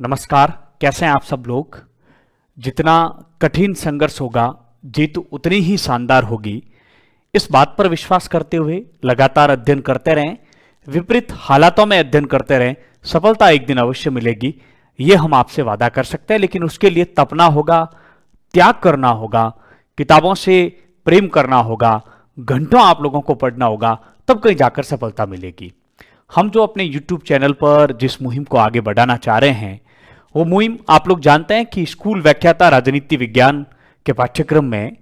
नमस्कार कैसे हैं आप सब लोग जितना कठिन संघर्ष होगा जीत उतनी ही शानदार होगी इस बात पर विश्वास करते हुए लगातार अध्ययन करते रहें विपरीत हालातों में अध्ययन करते रहें सफलता एक दिन अवश्य मिलेगी ये हम आपसे वादा कर सकते हैं लेकिन उसके लिए तपना होगा त्याग करना होगा किताबों से प्रेम करना होगा घंटों आप लोगों को पढ़ना होगा तब कहीं जाकर सफलता मिलेगी हम जो अपने YouTube चैनल पर जिस मुहिम को आगे बढ़ाना चाह रहे हैं वो मुहिम आप लोग जानते हैं कि स्कूल व्याख्याता राजनीति विज्ञान के पाठ्यक्रम में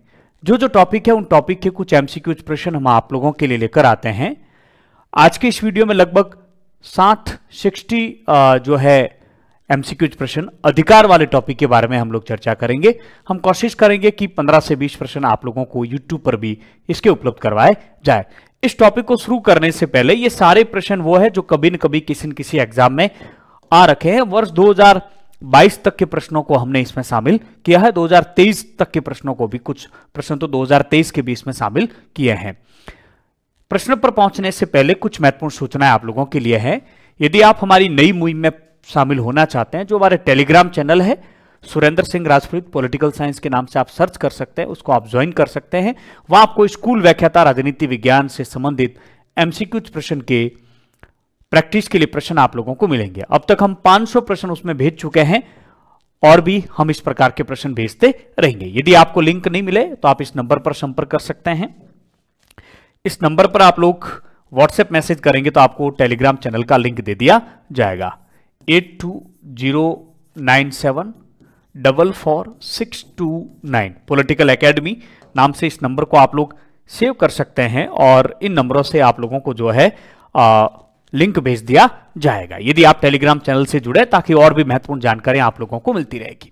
जो जो टॉपिक है उन टॉपिक के कुछ एमसीक्यूज प्रश्न हम आप लोगों के लिए लेकर आते हैं आज के इस वीडियो में लगभग साठ सिक्सटी जो है एमसीक्यूज प्रश्न अधिकार वाले टॉपिक के बारे में हम लोग चर्चा करेंगे हम कोशिश करेंगे कि 15 से 20 प्रश्न आप लोगों को यूट्यूब पर भी इसके उपलब्ध करवाए जाए इस टॉपिक को शुरू करने से पहले ये सारे प्रश्न वो है जो कभी न कभी किसी न किसी एग्जाम में आ रखे हैं वर्ष 2000 22 तक के प्रश्नों को हमने इसमें शामिल किया है 2023 तक के प्रश्नों को भी कुछ प्रश्न तो 2023 के भी इसमें शामिल किए हैं प्रश्न पर पहुंचने से पहले कुछ महत्वपूर्ण सूचनाएं आप लोगों के लिए हैं यदि आप हमारी नई मुहिम में शामिल होना चाहते हैं जो हमारे टेलीग्राम चैनल है सुरेंद्र सिंह राजपूत पॉलिटिकल साइंस के नाम से आप सर्च कर सकते हैं उसको आप ज्वाइन कर सकते हैं वहां आपको स्कूल व्याख्याता राजनीति विज्ञान से संबंधित एमसीक्यू प्रश्न के प्रैक्टिस के लिए प्रश्न आप लोगों को मिलेंगे अब तक हम 500 प्रश्न उसमें भेज चुके हैं और भी हम इस प्रकार के प्रश्न भेजते रहेंगे यदि आपको लिंक नहीं मिले तो आप इस नंबर पर संपर्क कर सकते हैं इस नंबर पर आप लोग व्हाट्सएप मैसेज करेंगे तो आपको टेलीग्राम चैनल का लिंक दे दिया जाएगा eight two zero nine seven double four six two nine political academy नाम से इस नंबर को आप लोग सेव कर सकते हैं और इन नंबरों से आप लोगों को जो है आ, लिंक भेज दिया जाएगा यदि आप टेलीग्राम चैनल से जुड़े ताकि और भी महत्वपूर्ण जानकारी आप लोगों को मिलती रहेगी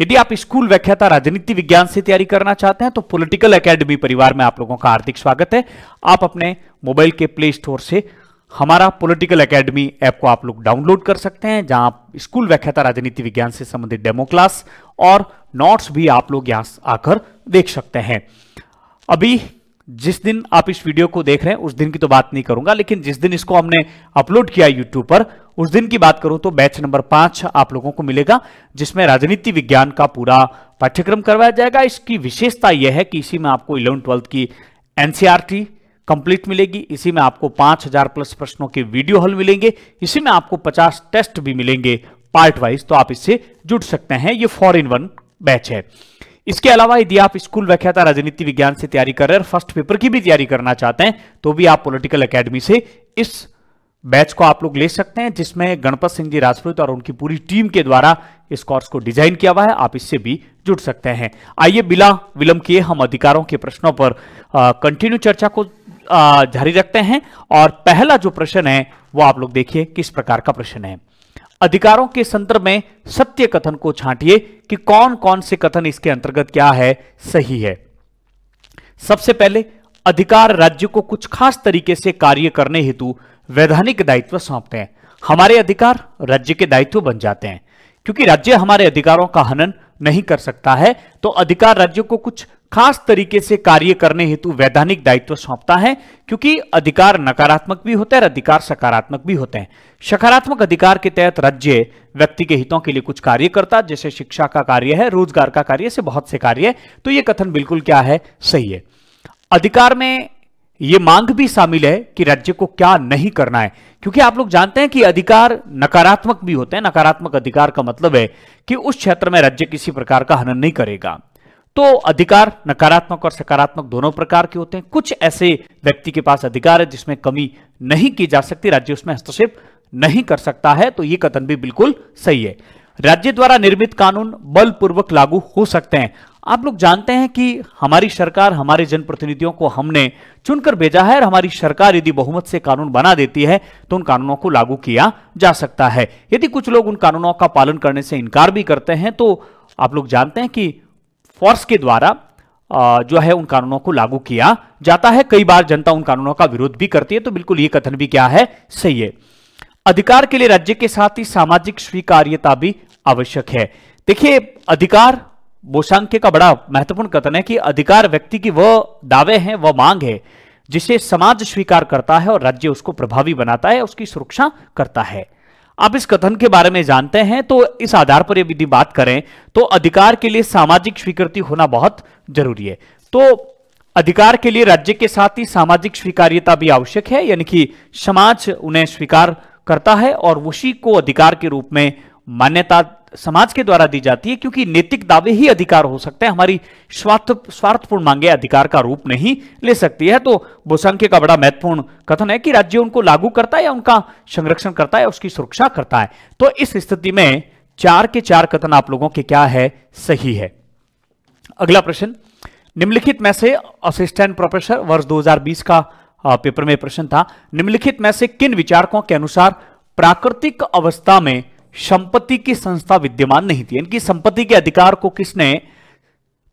यदि आप स्कूल व्याख्याता राजनीति विज्ञान से तैयारी करना चाहते हैं तो पॉलिटिकल एकेडमी परिवार में आप लोगों का हार्दिक स्वागत है आप अपने मोबाइल के प्ले स्टोर से हमारा पॉलिटिकल एकेडमी ऐप को आप लोग डाउनलोड कर सकते हैं जहां आप स्कूल व्याख्याता राजनीति विज्ञान से संबंधित डेमो क्लास और नोट्स भी आप लोग यहां आकर देख सकते हैं अभी जिस दिन आप इस वीडियो को देख रहे हैं उस दिन की तो बात नहीं करूंगा लेकिन जिस दिन इसको हमने अपलोड किया यूट्यूब पर उस दिन की बात करूं तो बैच नंबर पांच आप लोगों को मिलेगा जिसमें राजनीति विज्ञान का पूरा पाठ्यक्रम करवाया जाएगा इसकी विशेषता यह है कि इसी में आपको इलेवन ट्वेल्थ की एनसीआरटी कंप्लीट e मिलेगी इसी में आपको पांच प्लस प्रश्नों के वीडियो हल मिलेंगे इसी में आपको पचास टेस्ट भी मिलेंगे पार्ट वाइज तो आप इससे जुड़ सकते हैं ये फॉर इन वन बैच है इसके अलावा यदि आप स्कूल व्याख्याता राजनीति विज्ञान से तैयारी कर रहे हैं और फर्स्ट पेपर की भी तैयारी करना चाहते हैं तो भी आप पॉलिटिकल अकेडमी से इस बैच को आप लोग ले सकते हैं जिसमें गणपत सिंह जी राजपूत और उनकी पूरी टीम के द्वारा इस कोर्स को डिजाइन किया हुआ है आप इससे भी जुड़ सकते हैं आइए बिना विलंब किए हम अधिकारों के प्रश्नों पर कंटिन्यू चर्चा को जारी रखते हैं और पहला जो प्रश्न है वो आप लोग देखिए किस प्रकार का प्रश्न है अधिकारों के संदर्भ में सत्य कथन को छांटिए कि कौन कौन से कथन इसके अंतर्गत क्या है सही है सबसे पहले अधिकार राज्य को कुछ खास तरीके से कार्य करने हेतु वैधानिक दायित्व सौंपते हैं हमारे अधिकार राज्य के दायित्व बन जाते हैं क्योंकि राज्य हमारे अधिकारों का हनन नहीं कर सकता है तो अधिकार राज्य को कुछ खास तरीके से कार्य करने हेतु वैधानिक दायित्व सौंपता है क्योंकि अधिकार नकारात्मक भी होता है और अधिकार सकारात्मक भी होते हैं सकारात्मक अधिकार के तहत राज्य व्यक्ति के हितों के लिए कुछ कार्य करता जैसे शिक्षा का कार्य है रोजगार का कार्य से बहुत से कार्य तो यह कथन बिल्कुल क्या है सही है अधिकार में यह मांग भी शामिल है कि राज्य को क्या नहीं करना है क्योंकि आप लोग जानते हैं कि अधिकार नकारात्मक भी होते हैं नकारात्मक अधिकार का मतलब है कि उस क्षेत्र में राज्य किसी प्रकार का हनन नहीं करेगा तो अधिकार नकारात्मक और सकारात्मक दोनों प्रकार के होते हैं कुछ ऐसे व्यक्ति के पास अधिकार है जिसमें कमी नहीं की जा सकती राज्य उसमें हस्तक्षेप नहीं कर सकता है तो ये कथन भी बिल्कुल सही है राज्य द्वारा निर्मित कानून बलपूर्वक लागू हो सकते हैं आप लोग जानते हैं कि हमारी सरकार हमारे जनप्रतिनिधियों को हमने चुनकर भेजा है और हमारी सरकार यदि बहुमत से कानून बना देती है तो उन कानूनों को लागू किया जा सकता है यदि कुछ लोग उन कानूनों का पालन करने से इनकार भी करते हैं तो आप लोग जानते हैं कि फोर्स के द्वारा जो है उन कानूनों को लागू किया जाता है कई बार जनता उन कानूनों का विरोध भी करती है तो बिल्कुल ये कथन भी क्या है सही है अधिकार के लिए राज्य के साथ ही सामाजिक स्वीकार्यता भी आवश्यक है देखिए अधिकार बोसांख्य का बड़ा महत्वपूर्ण कथन है कि अधिकार व्यक्ति की वह दावे हैं वह मांग है जिसे समाज स्वीकार करता है और राज्य उसको प्रभावी बनाता है उसकी सुरक्षा करता है आप इस कथन के बारे में जानते हैं तो इस आधार पर यदि बात करें तो अधिकार के लिए सामाजिक स्वीकृति होना बहुत जरूरी है तो अधिकार के लिए राज्य के साथ ही सामाजिक स्वीकार्यता भी आवश्यक है यानी कि समाज उन्हें स्वीकार करता है और उसी को अधिकार के रूप में मान्यता समाज के द्वारा दी जाती है क्योंकि नैतिक दावे ही अधिकार हो सकते हैं हमारी स्वार्थ स्वार्थपूर्ण मांगे अधिकार का रूप नहीं ले सकती है तो बोसंख्य का बड़ा महत्वपूर्ण कथन है कि राज्य उनको लागू करता है या उनका संरक्षण करता है उसकी सुरक्षा करता है तो इस स्थिति में चार के चार कथन आप लोगों के क्या है सही है अगला प्रश्न निम्नलिखित में से असिस्टेंट प्रोफेसर वर्ष 2020 का पेपर में प्रश्न था निम्नलिखित में से किन विचारकों के अनुसार प्राकृतिक अवस्था में संपत्ति की संस्था विद्यमान नहीं थी इनकी संपत्ति के अधिकार को किसने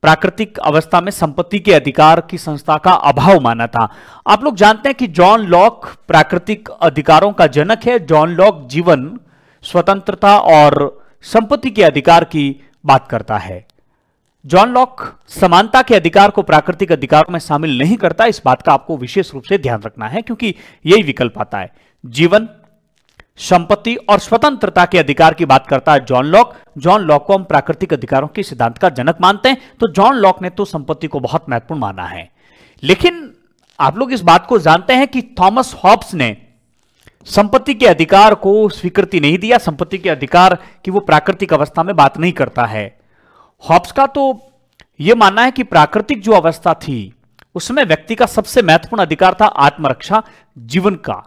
प्राकृतिक अवस्था में संपत्ति के अधिकार की संस्था का अभाव माना था आप लोग जानते हैं कि जॉन लॉक प्राकृतिक अधिकारों का जनक है जॉन लॉक जीवन स्वतंत्रता और संपत्ति के अधिकार की बात करता है जॉन लॉक समानता के अधिकार को प्राकृतिक अधिकारों में शामिल नहीं करता इस बात का आपको विशेष रूप से ध्यान रखना है क्योंकि यही विकल्प आता है जीवन संपत्ति और स्वतंत्रता के अधिकार की बात करता है जॉन लॉक जॉन लॉक को हम प्राकृतिक अधिकारों के सिद्धांत का जनक मानते हैं तो जॉन लॉक ने तो संपत्ति को बहुत महत्वपूर्ण माना है लेकिन आप लोग इस बात को जानते हैं कि थॉमस हॉब्स ने संपत्ति के अधिकार को स्वीकृति नहीं दिया संपत्ति के अधिकार की वो प्राकृतिक अवस्था में बात नहीं करता है हॉब्स का तो यह मानना है कि प्राकृतिक जो अवस्था थी उसमें व्यक्ति का सबसे महत्वपूर्ण अधिकार था आत्मरक्षा जीवन का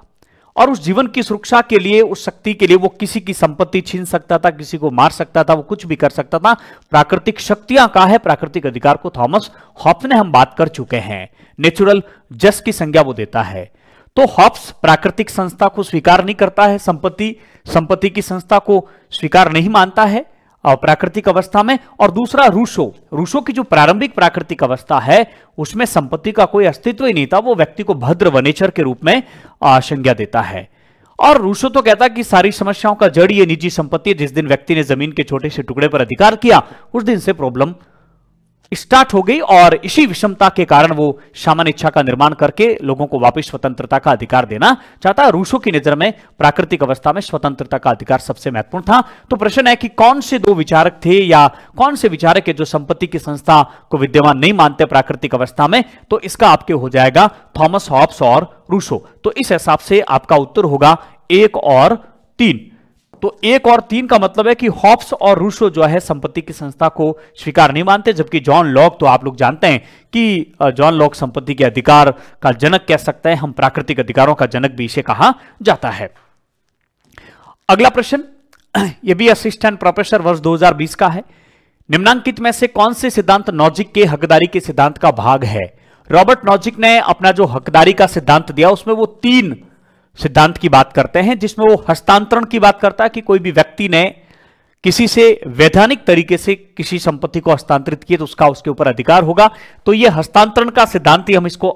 और उस जीवन की सुरक्षा के लिए उस शक्ति के लिए वो किसी की संपत्ति छीन सकता था किसी को मार सकता था वो कुछ भी कर सकता था प्राकृतिक शक्तियां का है प्राकृतिक अधिकार को थॉमस हॉप ने हम बात कर चुके हैं नेचुरल जस की संज्ञा वो देता है तो हॉप्स प्राकृतिक संस्था को स्वीकार नहीं करता है संपत्ति संपत्ति की संस्था को स्वीकार नहीं मानता है प्राकृतिक अवस्था में और दूसरा रूसो रूसो की जो प्रारंभिक प्राकृतिक अवस्था है उसमें संपत्ति का कोई अस्तित्व ही नहीं था वो व्यक्ति को भद्र वनेचर के रूप में संज्ञा देता है और रूसो तो कहता कि सारी समस्याओं का जड़ ये निजी संपत्ति जिस दिन व्यक्ति ने जमीन के छोटे से टुकड़े पर अधिकार किया उस दिन से प्रॉब्लम स्टार्ट हो गई और इसी विषमता के कारण वो सामान्य इच्छा का निर्माण करके लोगों को वापस स्वतंत्रता का अधिकार देना चाहता रूसों की नजर में प्राकृतिक अवस्था में स्वतंत्रता का अधिकार सबसे महत्वपूर्ण था तो प्रश्न है कि कौन से दो विचारक थे या कौन से विचारक है जो संपत्ति की संस्था को विद्यमान नहीं मानते प्राकृतिक अवस्था में तो इसका आपके हो जाएगा थॉमस हॉप्स और रूसो तो इस हिसाब से आपका उत्तर होगा एक और तीन तो एक और तीन का मतलब है कि हॉप्स और रूसो जो है संपत्ति की संस्था को स्वीकार नहीं मानते जबकि जॉन लॉक तो आप लोग जानते हैं कि जॉन लॉक संपत्ति के अधिकार का जनक कह सकते हैं हम प्राकृतिक अधिकारों का जनक भी इसे कहा जाता है अगला प्रश्न ये भी असिस्टेंट प्रोफेसर वर्ष 2020 का है निम्नांकित में से कौन से सिद्धांत नॉजिक के हकदारी के सिद्धांत का भाग है रॉबर्ट नॉजिक ने अपना जो हकदारी का सिद्धांत दिया उसमें वो तीन सिद्धांत की बात करते हैं जिसमें वो हस्तांतरण की बात करता है कि कोई भी व्यक्ति ने किसी से वैधानिक तरीके से किसी संपत्ति को हस्तांतरित किए तो उसका उसके ऊपर अधिकार होगा तो ये हस्तांतरण का सिद्धांत ही हम इसको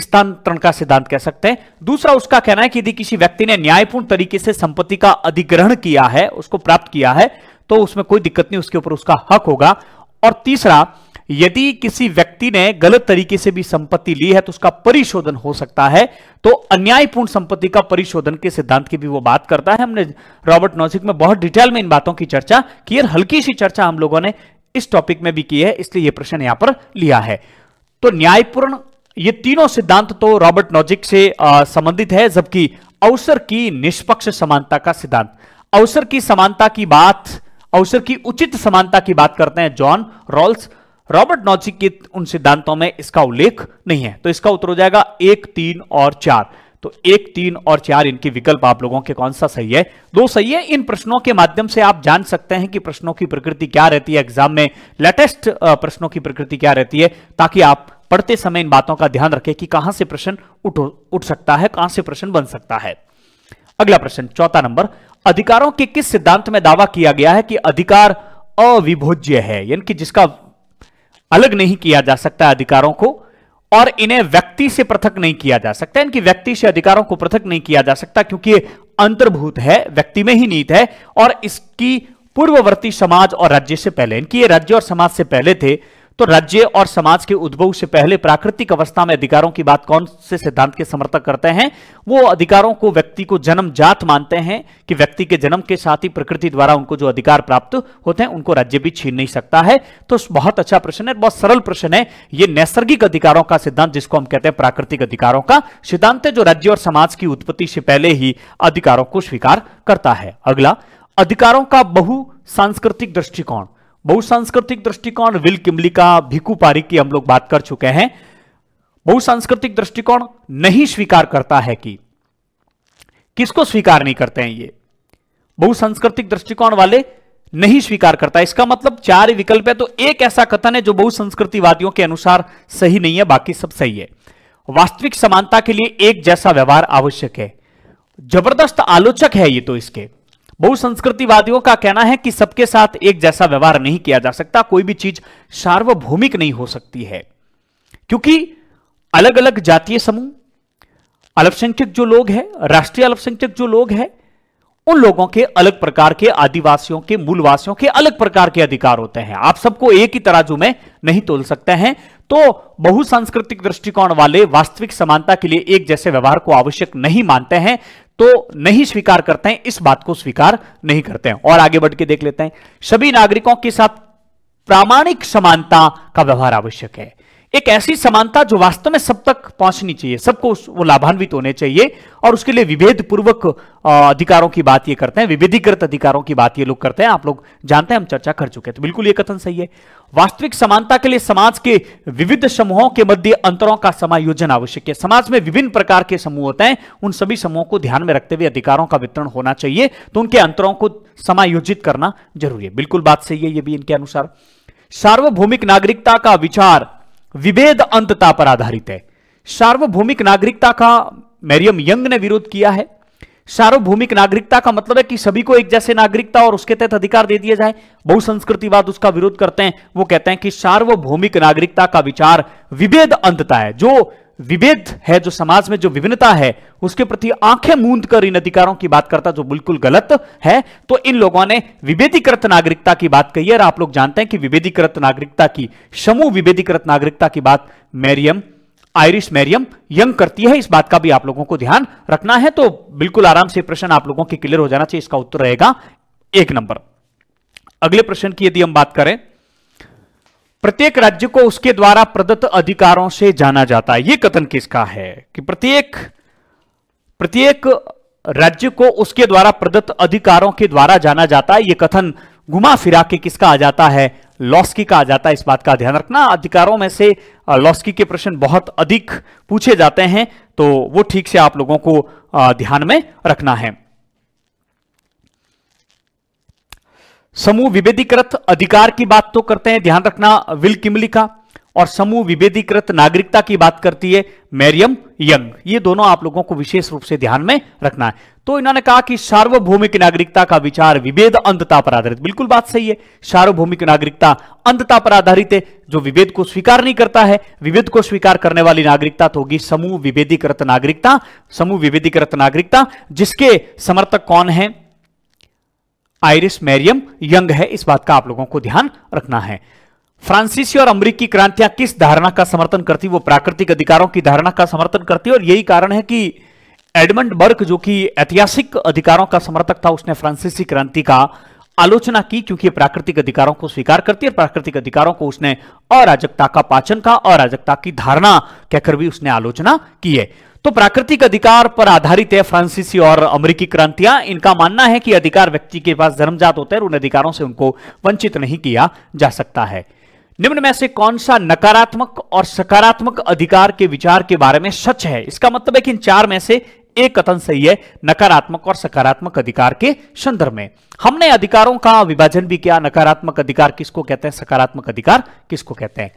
स्थानांतरण का सिद्धांत कह सकते हैं दूसरा उसका कहना है कि यदि किसी व्यक्ति ने न्यायपूर्ण तरीके से संपत्ति का अधिग्रहण किया है उसको प्राप्त किया है तो उसमें कोई दिक्कत नहीं उसके ऊपर उसका हक होगा और तीसरा यदि किसी व्यक्ति ने गलत तरीके से भी संपत्ति ली है तो उसका परिशोधन हो सकता है तो अन्यायपूर्ण संपत्ति का परिशोधन के सिद्धांत की भी वो बात करता है हमने रॉबर्ट नॉजिक में बहुत डिटेल में इन बातों की चर्चा की और हल्की सी चर्चा हम लोगों ने इस टॉपिक में भी की है इसलिए यह प्रश्न यहां पर लिया है तो न्यायपूर्ण ये तीनों सिद्धांत तो रॉबर्ट नॉजिक से संबंधित है जबकि अवसर की निष्पक्ष समानता का सिद्धांत अवसर की समानता की बात अवसर की उचित समानता की बात करते हैं जॉन रॉल्स रॉबर्ट नॉजिक के उन सिद्धांतों में इसका उल्लेख नहीं है तो इसका उत्तर हो जाएगा एक तीन और चार तो एक तीन और चार इनके विकल्प आप लोगों के कौन सा सही है दो सही है इन प्रश्नों के माध्यम से आप जान सकते हैं कि प्रश्नों की प्रकृति क्या रहती है एग्जाम में लेटेस्ट प्रश्नों की प्रकृति क्या रहती है ताकि आप पढ़ते समय इन बातों का ध्यान रखें कि कहां से प्रश्न उठ उठ सकता है कहां से प्रश्न बन सकता है अगला प्रश्न चौथा नंबर अधिकारों के किस सिद्धांत में दावा किया गया है कि अधिकार अविभोज्य है यानी कि जिसका अलग नहीं किया जा सकता अधिकारों को और इन्हें व्यक्ति से पृथक नहीं किया जा सकता इनकी व्यक्ति से अधिकारों को पृथक नहीं किया जा सकता क्योंकि अंतर्भूत है व्यक्ति में ही नीत है और इसकी पूर्ववर्ती समाज और राज्य से पहले इनकी ये राज्य और समाज से पहले थे तो राज्य और समाज के उद्भव से पहले प्राकृतिक अवस्था में अधिकारों की बात कौन से सिद्धांत के समर्थक करते हैं वो अधिकारों को व्यक्ति को जन्म जात मानते हैं कि व्यक्ति के जन्म के साथ ही प्रकृति द्वारा उनको जो अधिकार प्राप्त होते हैं उनको राज्य भी छीन नहीं सकता है तो बहुत अच्छा प्रश्न है बहुत सरल प्रश्न है ये नैसर्गिक अधिकारों का सिद्धांत जिसको हम कहते हैं प्राकृतिक अधिकारों का सिद्धांत है जो राज्य और समाज की उत्पत्ति से पहले ही अधिकारों को स्वीकार करता है अगला अधिकारों का बहु सांस्कृतिक दृष्टिकोण बहुसांस्कृतिक दृष्टिकोण विल किमली का भिकू पारी की हम लोग बात कर चुके हैं बहुसांस्कृतिक दृष्टिकोण नहीं स्वीकार करता है कि किसको स्वीकार नहीं करते हैं ये बहुसांस्कृतिक दृष्टिकोण वाले नहीं स्वीकार करता इसका मतलब चार विकल्प है तो एक ऐसा कथन है जो बहुसंस्कृतिवादियों के अनुसार सही नहीं है बाकी सब सही है वास्तविक समानता के लिए एक जैसा व्यवहार आवश्यक है जबरदस्त आलोचक है ये तो इसके बहुसंस्कृतिवादियों का कहना है कि सबके साथ एक जैसा व्यवहार नहीं किया जा सकता कोई भी चीज सार्वभौमिक नहीं हो सकती है क्योंकि अलग अलग जातीय समूह अल्पसंख्यक जो लोग हैं राष्ट्रीय अल्पसंख्यक जो लोग हैं उन लोगों के अलग प्रकार के आदिवासियों के मूलवासियों के अलग प्रकार के अधिकार होते हैं आप सबको एक ही तराजू में नहीं तोल सकते हैं तो बहुसांस्कृतिक दृष्टिकोण वाले वास्तविक समानता के लिए एक जैसे व्यवहार को आवश्यक नहीं मानते हैं तो नहीं स्वीकार करते हैं इस बात को स्वीकार नहीं करते हैं और आगे बढ़ के देख लेते हैं सभी नागरिकों के साथ प्रामाणिक समानता का व्यवहार आवश्यक है एक ऐसी समानता जो वास्तव में सब तक पहुंचनी चाहिए सबको वो लाभान्वित होने चाहिए और उसके लिए विभेद पूर्वक अधिकारों की बात ये करते हैं विभेदीकृत अधिकारों की बात ये लोग करते हैं आप लोग जानते हैं हम चर्चा कर चुके हैं तो बिल्कुल ये कथन सही है वास्तविक समानता के लिए समाज के विविध समूहों के मध्य अंतरों का समायोजन आवश्यक है समाज में विभिन्न प्रकार के समूह होते हैं उन सभी समूहों को ध्यान में रखते हुए अधिकारों का वितरण होना चाहिए तो उनके अंतरों को समायोजित करना जरूरी है बिल्कुल बात सही है ये भी इनके अनुसार सार्वभौमिक नागरिकता का विचार विभेद अंतता पर आधारित है सार्वभौमिक नागरिकता का मैरियम यंग ने विरोध किया है सार्वभौमिक नागरिकता का मतलब है कि सभी को एक जैसे नागरिकता और उसके तहत अधिकार दे दिया जाए बहुसंस्कृतिवाद उसका विरोध करते हैं वो कहते हैं कि सार्वभौमिक नागरिकता का विचार विभेद अंतता है जो विभेद है जो समाज में जो विभिन्नता है उसके प्रति आंखें मूंद कर इन अधिकारों की बात करता जो बिल्कुल गलत है तो इन लोगों ने विभेदीकृत नागरिकता की बात कही है और आप लोग जानते हैं कि विभेदीकृत नागरिकता की समूह विभेदीकृत नागरिकता की बात मैरियम आयरिश मैरियम यंग करती है इस बात का भी आप लोगों को ध्यान रखना है तो बिल्कुल आराम से प्रश्न आप लोगों के क्लियर हो जाना चाहिए इसका उत्तर रहेगा एक नंबर अगले प्रश्न की यदि हम बात करें प्रत्येक राज्य को उसके द्वारा प्रदत्त अधिकारों से जाना जाता है यह कथन किसका है कि प्रत्येक प्रत्येक राज्य को उसके द्वारा प्रदत्त अधिकारों के द्वारा जाना जाता है यह कथन घुमा फिरा के किसका आ जाता है लॉस्की का आ जाता है इस बात का ध्यान रखना अधिकारों में से लॉस्की के प्रश्न बहुत अधिक पूछे जाते हैं तो वो ठीक से आप लोगों को ध्यान में रखना है समूह विभेदीकृत अधिकार की बात तो करते हैं ध्यान रखना विल किमली का और समूह विभेदीकृत नागरिकता की बात करती है मैरियम यंग ये दोनों आप लोगों को विशेष रूप से ध्यान में रखना है तो इन्होंने कहा कि सार्वभौमिक नागरिकता का विचार विभेद अंधता पर आधारित बिल्कुल बात सही है सार्वभौमिक नागरिकता अंधता पर आधारित है जो विभेद को स्वीकार नहीं करता है विभेद को स्वीकार करने वाली नागरिकता तो होगी समूह विभेदीकृत नागरिकता समूह विभेदीकृत नागरिकता जिसके समर्थक कौन है आयरिस मैरियम यंग है इस बात का आप लोगों को ध्यान रखना है फ्रांसीसी और अमरीकी क्रांतियां किस धारणा का समर्थन करती वो प्राकृतिक अधिकारों की धारणा का समर्थन करती और यही कारण है कि एडमंड बर्क जो कि ऐतिहासिक अधिकारों का समर्थक था उसने फ्रांसीसी क्रांति का आलोचना की क्योंकि प्राकृतिक अधिकारों को स्वीकार करती है प्राकृतिक अधिकारों को उसने अराजकता का पाचन का अराजकता की धारणा कहकर भी उसने आलोचना की है तो प्राकृतिक अधिकार पर आधारित है फ्रांसीसी और अमेरिकी क्रांतियां इनका मानना है कि अधिकार व्यक्ति के पास धर्मजात होते हैं उन अधिकारों से उनको वंचित नहीं किया जा सकता है निम्न में से कौन सा नकारात्मक और सकारात्मक अधिकार के विचार के बारे में सच है इसका मतलब है कि इन चार में से एक कथन सही है नकारात्मक और सकारात्मक अधिकार के संदर्भ में हमने अधिकारों का विभाजन भी किया नकारात्मक अधिकार किसको कहते हैं सकारात्मक अधिकार किसको कहते हैं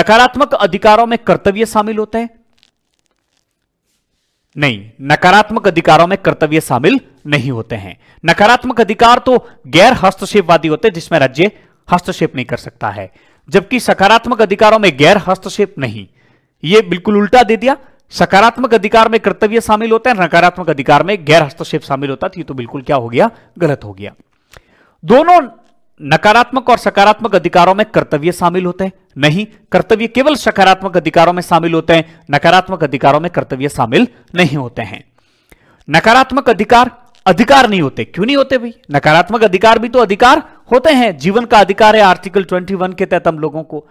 नकारात्मक अधिकारों में कर्तव्य शामिल होते हैं नहीं नकारात्मक अधिकारों में कर्तव्य शामिल नहीं होते हैं नकारात्मक अधिकार तो गैर हस्तक्षेपवादी होते हैं जिसमें राज्य हस्तक्षेप नहीं कर सकता है जबकि सकारात्मक अधिकारों में गैर हस्तक्षेप नहीं ये बिल्कुल उल्टा दे दिया सकारात्मक अधिकार में कर्तव्य शामिल होता है नकारात्मक अधिकार में गैर हस्तक्षेप शामिल होता है तो तो बिल्कुल क्या हो गया गलत हो गया दोनों नकारात्मक और सकारात्मक अधिकारों में कर्तव्य शामिल होते हैं नहीं कर्तव्य केवल सकारात्मक अधिकारों में शामिल होते हैं नकारात्मक अधिकारों में कर्तव्य शामिल नहीं होते हैं नकारात्मक अधिकार अधिकार नहीं होते क्यों नहीं होते भाई नकारात्मक अधिकार भी तो अधिकार होते हैं जीवन का अधिकार है आर्टिकल 21 के तहत हम लोगों को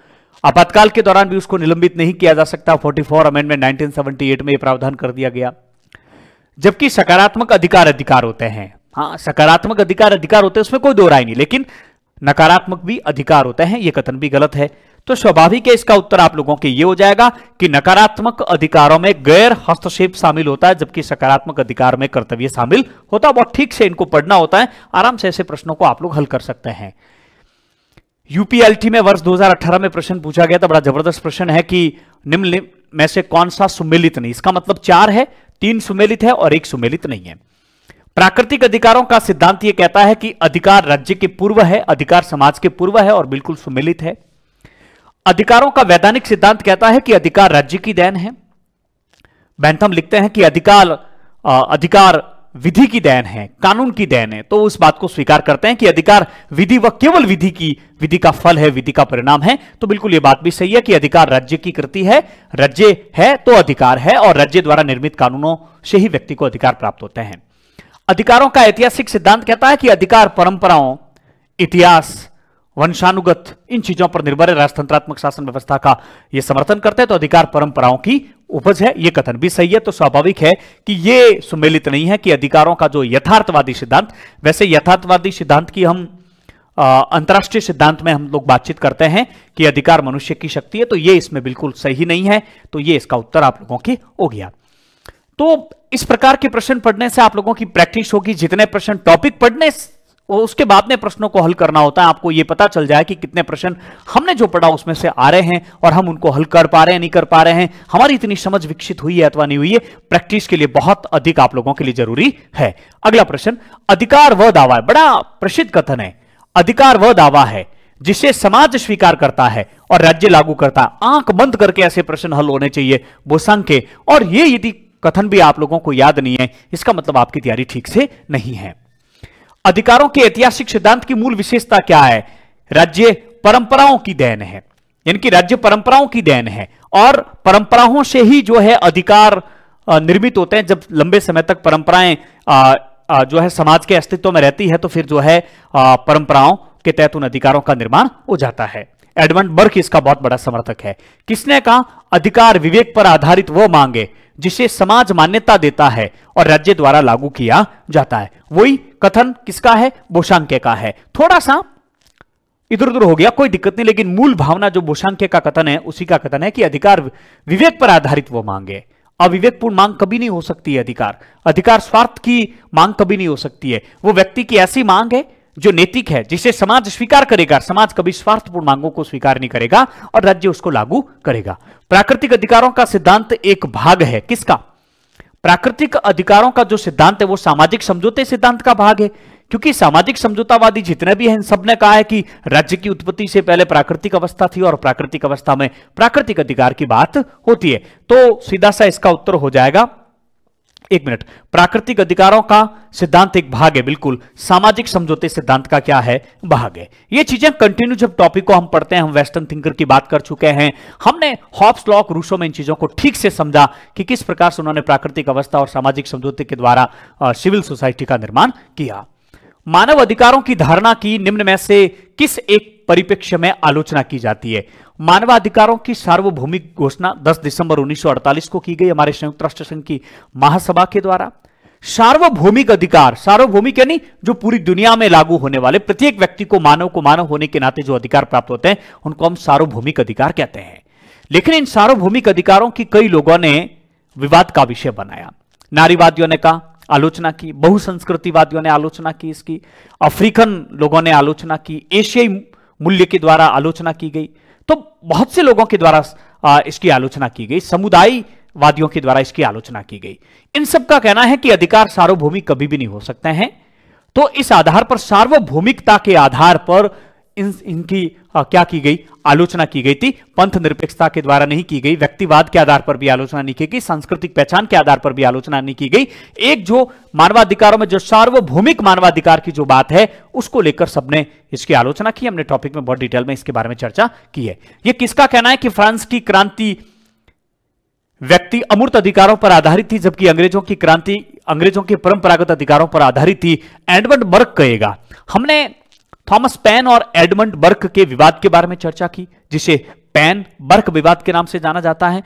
आपातकाल के दौरान भी उसको निलंबित नहीं किया जा सकता 44 अमेंडमेंट 1978 में यह प्रावधान कर दिया गया जबकि सकारात्मक अधिकार अधिकार होते हैं हाँ सकारात्मक अधिकार अधिकार होते हैं उसमें कोई दो राय नहीं लेकिन नकारात्मक भी अधिकार होते हैं यह कथन भी गलत है तो स्वाभाविक है इसका उत्तर आप लोगों के ये हो जाएगा कि नकारात्मक अधिकारों में गैर हस्तक्षेप शामिल होता है जबकि सकारात्मक अधिकार में कर्तव्य शामिल होता है बहुत ठीक से इनको पढ़ना होता है आराम से ऐसे प्रश्नों को आप लोग हल कर सकते हैं यूपीएलटी में वर्ष 2018 में प्रश्न पूछा गया था बड़ा जबरदस्त प्रश्न है कि निम्न में से कौन सा सुमेलित नहीं इसका मतलब चार है तीन सुमेलित है और एक सुमेलित नहीं है प्राकृतिक अधिकारों का सिद्धांत यह कहता है कि अधिकार राज्य के पूर्व है अधिकार समाज के पूर्व है और बिल्कुल सुमिलित है अधिकारों का वैधानिक सिद्धांत कहता है कि अधिकार राज्य की देन है बैंथम लिखते हैं कि अधिकार अधिकार विधि की देन है कानून की देन है तो उस बात को स्वीकार करते हैं कि अधिकार विधि व केवल विधि की विधि का फल है विधि का परिणाम है तो बिल्कुल यह बात भी सही है कि अधिकार राज्य की कृति है राज्य है तो अधिकार है और राज्य द्वारा निर्मित कानूनों से ही व्यक्ति को अधिकार प्राप्त होते हैं अधिकारों का ऐतिहासिक सिद्धांत कहता है कि अधिकार परंपराओं इतिहास वंशानुगत इन चीजों पर निर्भर है राजतंत्रात्मक शासन व्यवस्था का यह समर्थन करते हैं तो अधिकार परंपराओं की उपज है यह कथन भी सही है तो स्वाभाविक है कि यह सुमेलित नहीं है कि अधिकारों का जो यथार्थवादी सिद्धांत वैसे यथार्थवादी सिद्धांत की हम अंतर्राष्ट्रीय सिद्धांत में हम लोग बातचीत करते हैं कि अधिकार मनुष्य की शक्ति है तो ये इसमें बिल्कुल सही नहीं है तो ये इसका उत्तर आप लोगों की हो गया तो इस प्रकार के प्रश्न पढ़ने से आप लोगों की प्रैक्टिस होगी जितने प्रश्न टॉपिक पढ़ने उसके बाद में प्रश्नों को हल करना होता है आपको यह पता चल जाए कि कितने प्रश्न हमने जो पढ़ा उसमें से आ रहे हैं और हम उनको हल कर पा रहे हैं नहीं कर पा रहे हैं हमारी इतनी समझ विकसित हुई है अथवा नहीं हुई है प्रैक्टिस के लिए बहुत अधिक आप लोगों के लिए जरूरी है अगला प्रश्न अधिकार व दावा है बड़ा प्रसिद्ध कथन है अधिकार व दावा है जिसे समाज स्वीकार करता है और राज्य लागू करता है आंख बंद करके ऐसे प्रश्न हल होने चाहिए वो संख्य और ये यदि कथन भी आप लोगों को याद नहीं है इसका मतलब आपकी तैयारी ठीक से नहीं है अधिकारों के ऐतिहासिक सिद्धांत की मूल विशेषता क्या है राज्य परंपराओं की देन है यानी राज्य परंपराओं की देन है और परंपराओं से ही जो है अधिकार निर्मित होते हैं जब लंबे समय तक परंपराएं जो है समाज के अस्तित्व में रहती है तो फिर जो है परंपराओं के तहत उन अधिकारों का निर्माण हो जाता है एडमंड बर्क इसका बहुत बड़ा समर्थक है किसने कहा अधिकार विवेक पर आधारित वो मांगे जिसे समाज मान्यता देता है और राज्य द्वारा लागू किया जाता है वही कथन किसका है बोशांके का है थोड़ा सा इधर उधर हो गया कोई दिक्कत नहीं लेकिन मूल भावना जो बोशांके का कथन है उसी का कथन है कि अधिकार विवेक पर आधारित वो मांगे अविवेकपूर्ण मांग कभी नहीं हो सकती है अधिकार अधिकार स्वार्थ की मांग कभी नहीं हो सकती है वो व्यक्ति की ऐसी मांग है जो नैतिक है जिसे समाज स्वीकार करेगा समाज कभी स्वार्थपूर्ण मांगों को स्वीकार नहीं करेगा और राज्य उसको लागू करेगा प्राकृतिक अधिकारों का सिद्धांत एक भाग है किसका प्राकृतिक अधिकारों का जो सिद्धांत है वो सामाजिक समझौते सिद्धांत का भाग है क्योंकि सामाजिक समझौतावादी जितने भी हैं सबने कहा है कि राज्य की उत्पत्ति से पहले प्राकृतिक अवस्था थी और प्राकृतिक अवस्था में प्राकृतिक अधिकार की बात होती है तो सीधा सा इसका उत्तर हो जाएगा एक मिनट प्राकृतिक अधिकारों का सिद्धांत एक भाग है बिल्कुल सामाजिक समझौते सिद्धांत का क्या है भाग है ये चीजें कंटिन्यू जब टॉपिक को हम पढ़ते हैं हम वेस्टर्न थिंकर की बात कर चुके हैं हमने हॉप्स लॉक रूसो में इन चीजों को ठीक से समझा कि किस प्रकार से उन्होंने प्राकृतिक अवस्था और सामाजिक समझौते के द्वारा सिविल सोसाइटी का निर्माण किया मानव अधिकारों की धारणा की निम्न में से किस एक परिप्रेक्ष्य में आलोचना की जाती है मानवाधिकारों की सार्वभौमिक घोषणा 10 दिसंबर 1948 को की गई हमारे संयुक्त राष्ट्र संघ की महासभा के द्वारा सार्वभौमिक अधिकार सार्वभौमिक यानी जो पूरी दुनिया में लागू होने वाले प्रत्येक व्यक्ति को मानव को मानव होने के नाते जो अधिकार प्राप्त होते हैं उनको हम सार्वभौमिक अधिकार कहते हैं लेकिन इन सार्वभौमिक अधिकारों की कई लोगों ने विवाद का विषय बनाया नारीवादियों ने कहा आलोचना की बहुसंस्कृतिवादियों ने आलोचना की इसकी अफ्रीकन लोगों ने आलोचना की एशियाई मूल्य के द्वारा आलोचना की गई तो बहुत से लोगों के द्वारा इसकी आलोचना की गई समुदाय वादियों के द्वारा इसकी आलोचना की गई इन सब का कहना है कि अधिकार सार्वभौमिक कभी भी नहीं हो सकते हैं तो इस आधार पर सार्वभौमिकता के आधार पर इन इनकी क्या की गई आलोचना की गई थी पंथ निरपेक्षता के द्वारा नहीं की गई व्यक्तिवाद के आधार पर भी आलोचना नहीं की गई सांस्कृतिक पहचान के आधार पर भी आलोचना नहीं की गई एक जो मानवाधिकारों में जो सार्वभौमिक मानवाधिकार की जो बात है उसको लेकर सबने इसकी आलोचना की हमने टॉपिक में बहुत डिटेल में इसके बारे में चर्चा की है यह किसका कहना है कि फ्रांस की क्रांति व्यक्ति अमूर्त अधिकारों पर आधारित थी जबकि अंग्रेजों की क्रांति अंग्रेजों के परंपरागत अधिकारों पर आधारित थी एडवर्ड मर्क कहेगा हमने थॉमस पैन और एडमंड बर्क के विवाद के बारे में चर्चा की जिसे पैन बर्क विवाद के नाम से जाना जाता है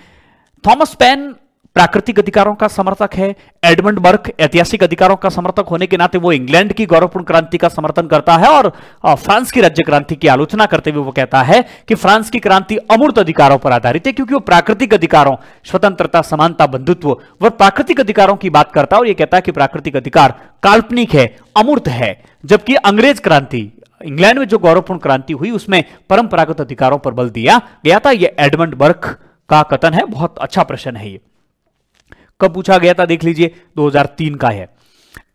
थॉमस पैन प्राकृतिक अधिकारों का समर्थक है एडमंड बर्क ऐतिहासिक अधिकारों का समर्थक होने के नाते वो इंग्लैंड की गौरवपूर्ण क्रांति का समर्थन करता है और फ्रांस की राज्य क्रांति की आलोचना करते हुए वो कहता है कि फ्रांस की क्रांति अमूर्त अधिकारों पर आधारित है क्योंकि वो प्राकृतिक अधिकारों स्वतंत्रता समानता बंधुत्व वह प्राकृतिक अधिकारों की बात करता है और यह कहता है कि प्राकृतिक अधिकार काल्पनिक है अमूर्त है जबकि अंग्रेज क्रांति इंग्लैंड में जो गौरवपूर्ण क्रांति हुई उसमें परंपरागत अधिकारों पर बल दिया गया था यह एडमंड बर्क का कथन है बहुत अच्छा प्रश्न है ये कब पूछा गया था देख लीजिए 2003 का है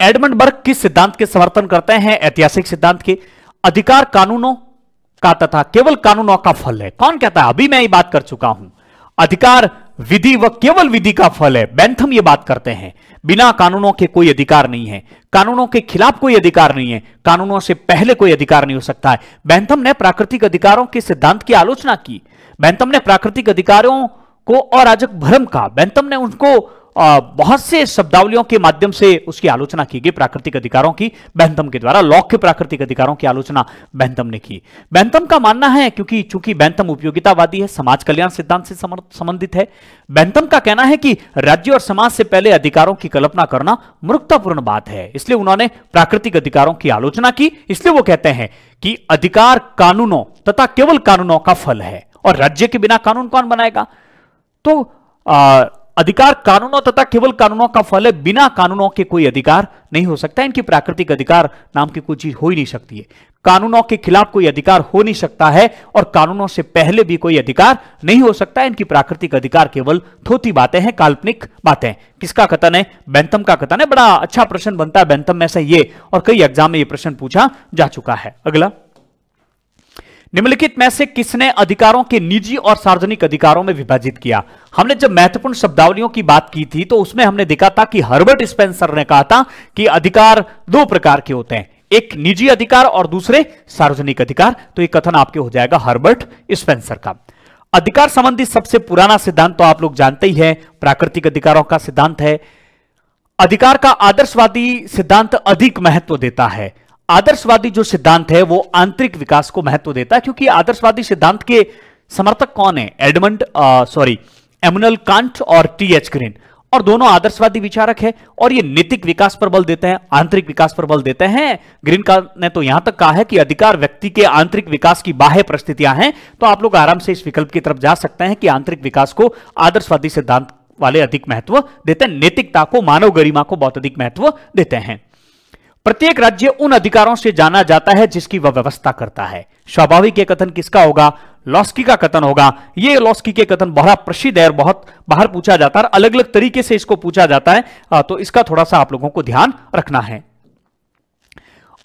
एडमंड बर्क किस सिद्धांत के समर्थन करते हैं ऐतिहासिक सिद्धांत के अधिकार कानूनों का तथा केवल कानूनों का फल है कौन कहता है अभी मैं ये बात कर चुका हूं अधिकार विधि व केवल विधि का फल है बैंथम ये बात करते हैं बिना कानूनों के कोई अधिकार नहीं है कानूनों के खिलाफ कोई अधिकार नहीं है कानूनों से पहले कोई अधिकार नहीं हो सकता है बैंथम ने प्राकृतिक अधिकारों के सिद्धांत की आलोचना की बैंथम ने प्राकृतिक अधिकारों को अराजक भ्रम कहा बैंथम ने उनको बहुत से शब्दावलियों के माध्यम से उसकी आलोचना की गई प्राकृतिक अधिकारों की बहनतम के द्वारा लौक के प्राकृतिक अधिकारों की आलोचना बहनतम ने की बहनतम का मानना है क्योंकि चूंकि बहनतम उपयोगितावादी है समाज कल्याण सिद्धांत से संबंधित है बहनतम का कहना है कि राज्य और समाज से पहले अधिकारों की कल्पना करना मूर्खतापूर्ण बात है इसलिए उन्होंने प्राकृतिक अधिकारों की आलोचना की इसलिए वो कहते हैं कि अधिकार कानूनों तथा केवल कानूनों का फल है और राज्य के बिना कानून कौन बनाएगा तो आ, अधिकार कानूनों तथा केवल कानूनों का फल है बिना कानूनों के कोई अधिकार नहीं हो सकता इनकी प्राकृतिक अधिकार नाम की कोई चीज हो ही नहीं सकती है कानूनों के खिलाफ कोई अधिकार हो नहीं सकता है और कानूनों से पहले भी कोई अधिकार नहीं हो सकता है इनकी प्राकृतिक अधिकार केवल थोती बातें हैं काल्पनिक बातें किसका कथन है बैंथम का कथन है बड़ा अच्छा प्रश्न बनता है बैंथम में से ये और कई एग्जाम में यह प्रश्न पूछा जा चुका है अगला निम्नलिखित में से किसने अधिकारों के निजी और सार्वजनिक अधिकारों में विभाजित किया हमने जब महत्वपूर्ण शब्दावलियों की बात की थी तो उसमें हमने देखा था कि हर्बर्ट स्पेंसर ने कहा था कि अधिकार दो प्रकार के होते हैं एक निजी अधिकार और दूसरे सार्वजनिक अधिकार तो ये कथन आपके हो जाएगा हर्बर्ट स्पेंसर का अधिकार संबंधी सबसे पुराना सिद्धांत तो आप लोग जानते ही है प्राकृतिक अधिकारों का सिद्धांत है अधिकार का आदर्शवादी सिद्धांत अधिक महत्व देता है आदर्शवादी जो सिद्धांत है वो आंतरिक विकास को महत्व देता है क्योंकि आदर्शवादी सिद्धांत के समर्थक कौन है एडमंड सॉरी एमुनल कांट और टी एच ग्रीन और दोनों आदर्शवादी विचारक है और ये नैतिक विकास पर बल देते हैं आंतरिक विकास पर बल देते हैं ग्रीन का ने तो यहां तक कहा है कि अधिकार व्यक्ति के आंतरिक विकास की बाह्य परिस्थितियां हैं तो आप लोग आराम से इस विकल्प की तरफ जा सकते हैं कि आंतरिक विकास को आदर्शवादी सिद्धांत वाले अधिक महत्व देते हैं नैतिकता को मानव गरिमा को बहुत अधिक महत्व देते हैं प्रत्येक राज्य उन अधिकारों से जाना जाता है जिसकी वह व्यवस्था करता है स्वाभाविक यह कथन किसका होगा लॉस्की का कथन होगा यह लॉस्की के कथन बहुत प्रसिद्ध है और बहुत बाहर पूछा जाता है अलग अलग तरीके से इसको पूछा जाता है तो इसका थोड़ा सा आप लोगों को ध्यान रखना है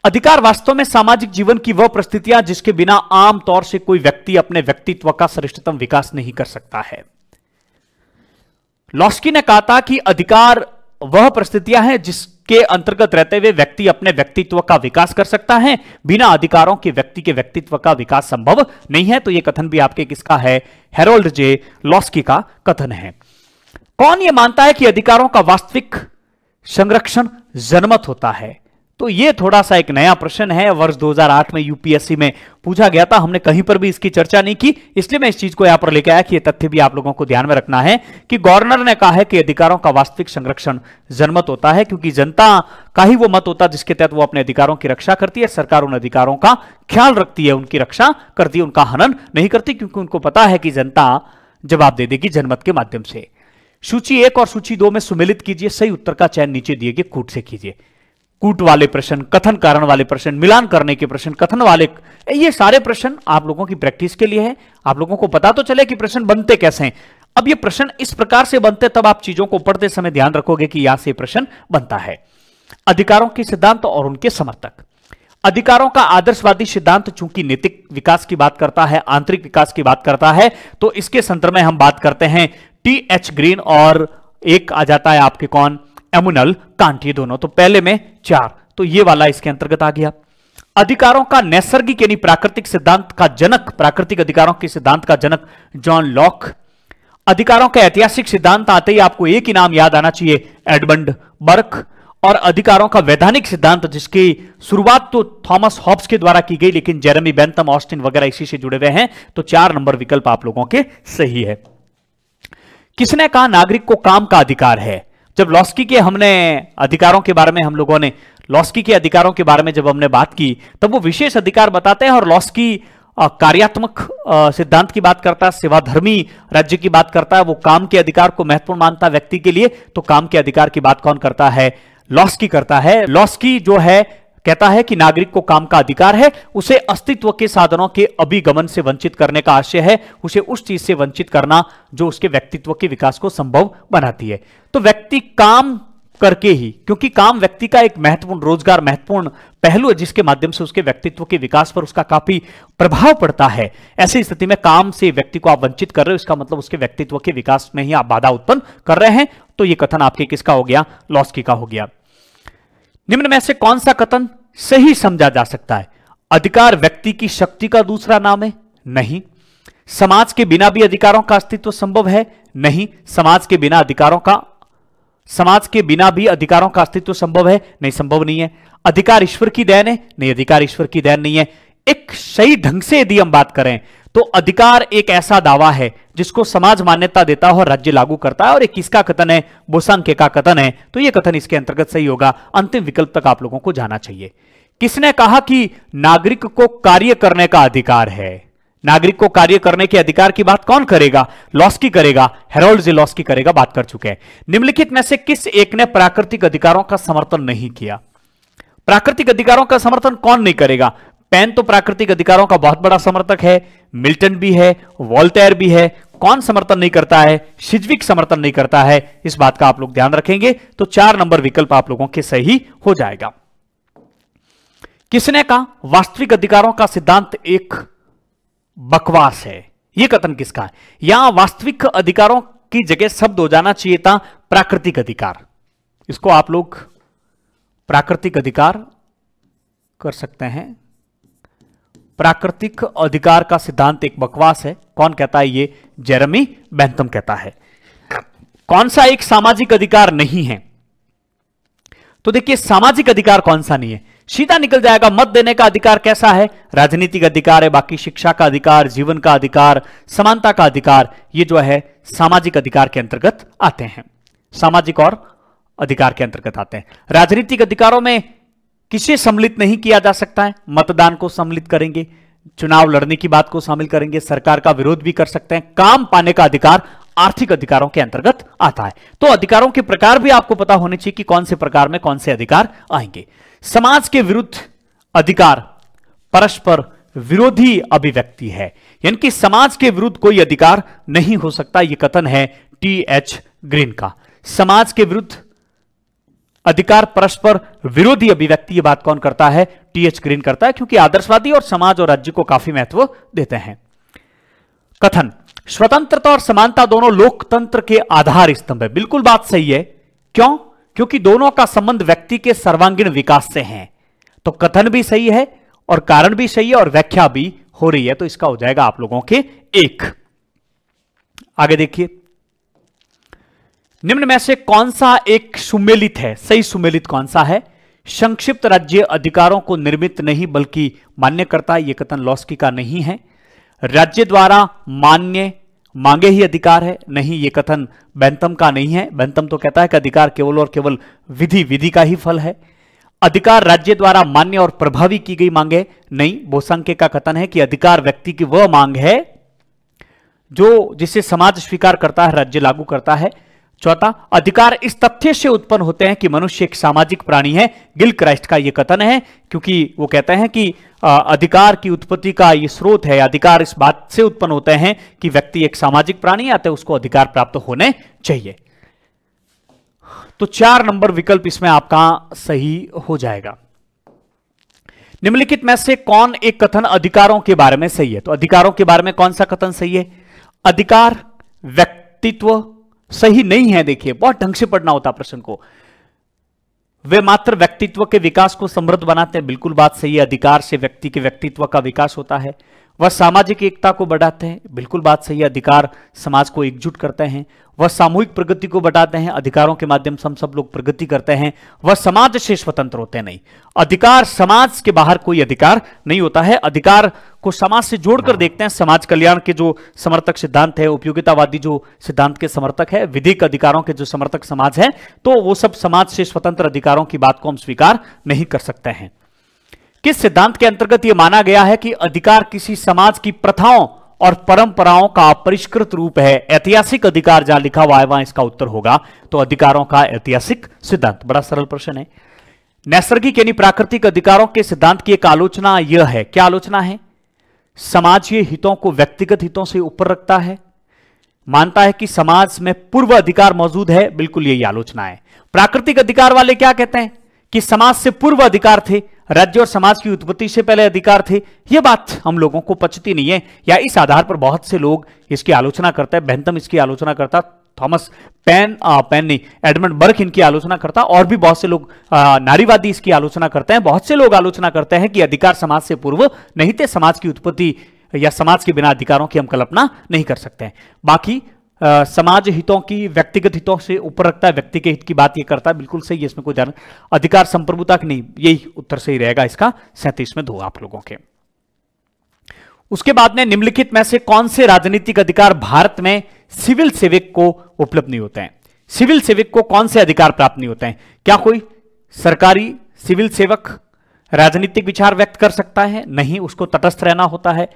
अधिकार वास्तव में सामाजिक जीवन की वह परिस्थितियां जिसके बिना आमतौर से कोई व्यक्ति अपने व्यक्तित्व का श्रेष्ठतम विकास नहीं कर सकता है लॉस्की ने कहा था कि अधिकार वह परिस्थितियां हैं जिस के अंतर्गत रहते हुए व्यक्ति अपने व्यक्तित्व का विकास कर सकता है बिना अधिकारों के व्यक्ति के व्यक्तित्व का विकास संभव नहीं है तो यह कथन भी आपके किसका है हेरोल्ड जे लॉस्की का कथन है कौन यह मानता है कि अधिकारों का वास्तविक संरक्षण जनमत होता है तो ये थोड़ा सा एक नया प्रश्न है वर्ष 2008 में यूपीएससी में पूछा गया था हमने कहीं पर भी इसकी चर्चा नहीं की इसलिए मैं इस चीज को यहां पर लेकर आया कि यह तथ्य भी आप लोगों को ध्यान में रखना है कि गवर्नर ने कहा है कि अधिकारों का वास्तविक संरक्षण जनमत होता है क्योंकि जनता का ही वो मत होता है जिसके तहत वो अपने अधिकारों की रक्षा करती है सरकार उन अधिकारों का ख्याल रखती है उनकी रक्षा करती है उनका हनन नहीं करती क्योंकि उनको पता है कि जनता जवाब दे देगी जनमत के माध्यम से सूची एक और सूची दो में सुमिलित कीजिए सही उत्तर का चयन नीचे दिए गए कूट से कीजिए कूट वाले प्रश्न कथन कारण वाले प्रश्न मिलान करने के प्रश्न कथन वाले ये सारे प्रश्न आप लोगों की प्रैक्टिस के लिए है आप लोगों को पता तो चले कि प्रश्न बनते कैसे हैं अब ये प्रश्न इस प्रकार से बनते तब आप चीजों को पढ़ते समय ध्यान रखोगे कि यहां से प्रश्न बनता है अधिकारों के सिद्धांत और उनके समर्थक अधिकारों का आदर्शवादी सिद्धांत चूंकि नैतिक विकास की बात करता है आंतरिक विकास की बात करता है तो इसके संदर्भ में हम बात करते हैं टी एच ग्रीन और एक आ जाता है आपके कौन एमुनल कांटी दोनों तो पहले में चार तो ये वाला इसके अंतर्गत आ गया अधिकारों का नैसर्गिक यानी प्राकृतिक सिद्धांत का जनक प्राकृतिक अधिकारों के सिद्धांत का जनक जॉन लॉक अधिकारों का ऐतिहासिक सिद्धांत आते ही आपको एक ही नाम याद आना चाहिए एडमंड बर्क और अधिकारों का वैधानिक सिद्धांत जिसकी शुरुआत तो थॉमस हॉब्स के द्वारा की गई लेकिन जेरेमी बेंथम ऑस्टिन वगैरह इसी से जुड़े हुए हैं तो चार नंबर विकल्प आप लोगों के सही है किसने कहा नागरिक को काम का अधिकार है जब लॉस्की के हमने अधिकारों के बारे में हम लोगों ने लॉस्की के अधिकारों के बारे में जब हमने बात की तब वो विशेष अधिकार बताते हैं और लॉस्की कार्यात्मक सिद्धांत की बात करता है सेवाधर्मी राज्य की बात करता है वो काम के अधिकार को महत्वपूर्ण मानता है व्यक्ति के लिए तो काम के अधिकार की बात कौन करता है लॉस्की करता है लॉस्की जो है कहता है कि नागरिक को काम का अधिकार है उसे अस्तित्व के साधनों के अभिगमन से वंचित करने का आशय है उसे उस चीज से वंचित करना जो उसके व्यक्तित्व के विकास को संभव बनाती है तो व्यक्ति काम करके ही क्योंकि काम व्यक्ति का एक महत्वपूर्ण रोजगार महत्वपूर्ण पहलू है जिसके माध्यम से उसके व्यक्तित्व के विकास पर उसका काफी प्रभाव पड़ता है ऐसी स्थिति में काम से व्यक्ति को आप वंचित कर रहे हो इसका मतलब उसके व्यक्तित्व के विकास में ही आप बाधा उत्पन्न कर रहे हैं तो यह कथन आपके किसका हो गया लॉस्की का हो गया निम्न में से कौन सा कथन सही समझा जा सकता है अधिकार व्यक्ति की शक्ति का दूसरा नाम है नहीं समाज के बिना भी अधिकारों का अस्तित्व संभव है नहीं समाज के बिना अधिकारों का समाज के बिना भी अधिकारों का अस्तित्व संभव है नहीं संभव नहीं है अधिकार ईश्वर की देन है नहीं अधिकार ईश्वर की देन नहीं है एक सही ढंग से यदि हम बात करें तो अधिकार एक ऐसा दावा है जिसको समाज मान्यता देता है और राज्य लागू करता है और एक किसका कथन है बोसांके का कथन है तो यह कथन इसके अंतर्गत सही होगा अंतिम विकल्प तक आप लोगों को जाना चाहिए किसने कहा कि नागरिक को कार्य करने का अधिकार है नागरिक को कार्य करने के अधिकार की बात कौन करेगा लॉस की करेगा हेरोल्ड की करेगा बात कर चुके हैं निम्नलिखित में से किस एक ने प्राकृतिक अधिकारों का समर्थन नहीं किया प्राकृतिक अधिकारों का समर्थन कौन नहीं करेगा पेन तो प्राकृतिक अधिकारों का बहुत बड़ा समर्थक है मिल्टन भी है वॉल्टेयर भी है कौन समर्थन नहीं करता है शिजविक समर्थन नहीं करता है इस बात का आप लोग ध्यान रखेंगे तो चार नंबर विकल्प आप लोगों के सही हो जाएगा किसने कहा वास्तविक अधिकारों का सिद्धांत एक बकवास है यह कथन किसका है यहां वास्तविक अधिकारों की जगह शब्द हो जाना चाहिए था प्राकृतिक अधिकार इसको आप लोग प्राकृतिक अधिकार कर सकते हैं प्राकृतिक अधिकार का सिद्धांत एक बकवास है कौन कहता है ये जेरमी बैंथम कहता है कौन सा एक सामाजिक अधिकार नहीं है तो देखिए सामाजिक अधिकार कौन सा नहीं है सीधा निकल जाएगा मत देने का अधिकार कैसा है राजनीतिक अधिकार है बाकी शिक्षा का अधिकार जीवन का अधिकार समानता का अधिकार ये जो है सामाजिक अधिकार के अंतर्गत आते हैं सामाजिक और अधिकार के अंतर्गत आते हैं राजनीतिक अधिकारों में किसे सम्मिलित नहीं किया जा सकता है मतदान को सम्मिलित करेंगे चुनाव लड़ने की बात को शामिल करेंगे सरकार का विरोध भी कर सकते हैं काम पाने का अधिकार आर्थिक अधिकारों के अंतर्गत आता है तो अधिकारों के प्रकार भी आपको पता होने चाहिए कि कौन से प्रकार में कौन से अधिकार आएंगे समाज के विरुद्ध अधिकार परस्पर विरोधी अभिव्यक्ति है यानी कि समाज के विरुद्ध कोई अधिकार नहीं हो सकता यह कथन है टी एच ग्रीन का समाज के विरुद्ध अधिकार परस्पर विरोधी अभिव्यक्ति ये बात कौन करता है टीएच ग्रीन करता है क्योंकि आदर्शवादी और समाज और राज्य को काफी महत्व देते हैं कथन स्वतंत्रता और समानता दोनों लोकतंत्र के आधार स्तंभ है बिल्कुल बात सही है क्यों क्योंकि दोनों का संबंध व्यक्ति के सर्वांगीण विकास से है तो कथन भी सही है और कारण भी सही है और व्याख्या भी हो रही है तो इसका हो जाएगा आप लोगों के एक आगे देखिए निम्न में से कौन सा एक सुमेलित है सही सुमेलित कौन सा है संक्षिप्त राज्य अधिकारों को निर्मित नहीं बल्कि मान्य करता है यह कथन लॉस्की का नहीं है राज्य द्वारा मान्य मांगे ही अधिकार है नहीं ये कथन बैंतम का नहीं है बैंतम तो कहता है कि अधिकार केवल और केवल विधि विधि का ही फल है अधिकार राज्य द्वारा मान्य और प्रभावी की गई मांगे नहीं बहुसंख्य का कथन है कि अधिकार व्यक्ति की वह मांग है जो जिसे समाज स्वीकार करता है राज्य लागू करता है चौथा अधिकार इस तथ्य से उत्पन्न होते हैं कि मनुष्य एक सामाजिक प्राणी है गिल क्राइस्ट का यह कथन है क्योंकि वो कहते हैं कि अधिकार की उत्पत्ति का ये स्रोत है अधिकार इस बात से उत्पन्न होते हैं कि व्यक्ति एक सामाजिक प्राणी आते उसको अधिकार प्राप्त होने चाहिए तो चार नंबर विकल्प इसमें आपका सही हो जाएगा निम्नलिखित में से कौन एक कथन अधिकारों के बारे में सही है तो अधिकारों के बारे में कौन सा कथन सही है अधिकार व्यक्तित्व सही नहीं है देखिए बहुत ढंग से पढ़ना होता प्रश्न को वे मात्र व्यक्तित्व के विकास को समृद्ध बनाते हैं बिल्कुल बात सही है अधिकार से व्यक्ति के व्यक्तित्व का विकास होता है वह सामाजिक एकता को बढ़ाते हैं बिल्कुल बात सही है अधिकार समाज को एकजुट करते हैं वह सामूहिक प्रगति को बढ़ाते हैं अधिकारों के माध्यम से हम सब लोग प्रगति करते हैं वह समाज से स्वतंत्र होते नहीं अधिकार समाज के बाहर कोई अधिकार नहीं होता है अधिकार को समाज से जोड़कर हाँ। देखते हैं समाज कल्याण के जो समर्थक सिद्धांत है उपयोगितावादी जो सिद्धांत के समर्थक है विधिक अधिकारों के जो समर्थक समाज है तो वो सब समाज से स्वतंत्र अधिकारों की बात को हम स्वीकार नहीं कर सकते हैं किस सिद्धांत के अंतर्गत यह माना गया है कि अधिकार किसी समाज की प्रथाओं और परंपराओं का परिष्कृत रूप है ऐतिहासिक अधिकार जहां लिखा हुआ है वहां इसका उत्तर होगा तो अधिकारों का ऐतिहासिक सिद्धांत बड़ा सरल प्रश्न है नैसर्गिक यानी प्राकृतिक अधिकारों के सिद्धांत की एक आलोचना यह है क्या आलोचना है समाजीय हितों को व्यक्तिगत हितों से ऊपर रखता है मानता है कि समाज में पूर्व अधिकार मौजूद है बिल्कुल यही आलोचना है प्राकृतिक अधिकार वाले क्या कहते हैं कि समाज से पूर्व अधिकार थे राज्य और समाज की उत्पत्ति से पहले अधिकार थे ये बात हम लोगों को पचती नहीं है या इस आधार पर बहुत से लोग इसकी आलोचना करते हैं बहनतम इसकी आलोचना करता थॉमस पेन पैन पेन नहीं एडमंड बर्क इनकी आलोचना करता और भी बहुत से लोग आ, नारीवादी इसकी आलोचना करते हैं बहुत से लोग आलोचना करते हैं कि अधिकार समाज से पूर्व नहीं थे समाज की उत्पत्ति या समाज के बिना अधिकारों की हम कल्पना नहीं कर सकते हैं बाकी आ, समाज हितों की व्यक्तिगत हितों से ऊपर रखता है व्यक्ति के हित की बात ये करता है बिल्कुल सही है इसमें कोई ध्यान अधिकार संप्रभुता की नहीं यही उत्तर सही रहेगा इसका में दो आप लोगों के उसके बाद में निम्नलिखित में से कौन से राजनीतिक अधिकार भारत में सिविल सेवक को उपलब्ध नहीं होते हैं सिविल सेवक को कौन से अधिकार प्राप्त नहीं होते हैं क्या कोई सरकारी सिविल सेवक राजनीतिक विचार व्यक्त कर सकता है नहीं उसको तटस्थ रहना होता है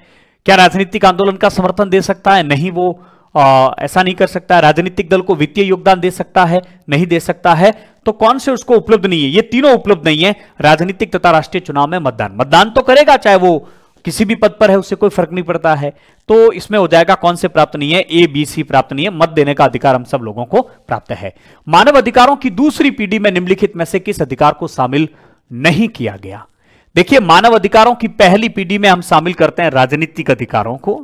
क्या राजनीतिक आंदोलन का समर्थन दे सकता है नहीं वो आ, ऐसा नहीं कर सकता राजनीतिक दल को वित्तीय योगदान दे सकता है नहीं दे सकता है तो कौन से उसको उपलब्ध नहीं है ये तीनों उपलब्ध नहीं है राजनीतिक तथा राष्ट्रीय चुनाव में मतदान मतदान तो करेगा चाहे वो किसी भी पद पर है उससे कोई फर्क नहीं पड़ता है तो इसमें हो जाएगा कौन से प्राप्त नहीं है ए बी सी प्राप्त नहीं है मत देने का अधिकार हम सब लोगों को प्राप्त है मानव अधिकारों की दूसरी पीढ़ी में निम्नलिखित में से किस अधिकार को शामिल नहीं किया गया देखिए मानव अधिकारों की पहली पीढ़ी में हम शामिल करते हैं राजनीतिक अधिकारों को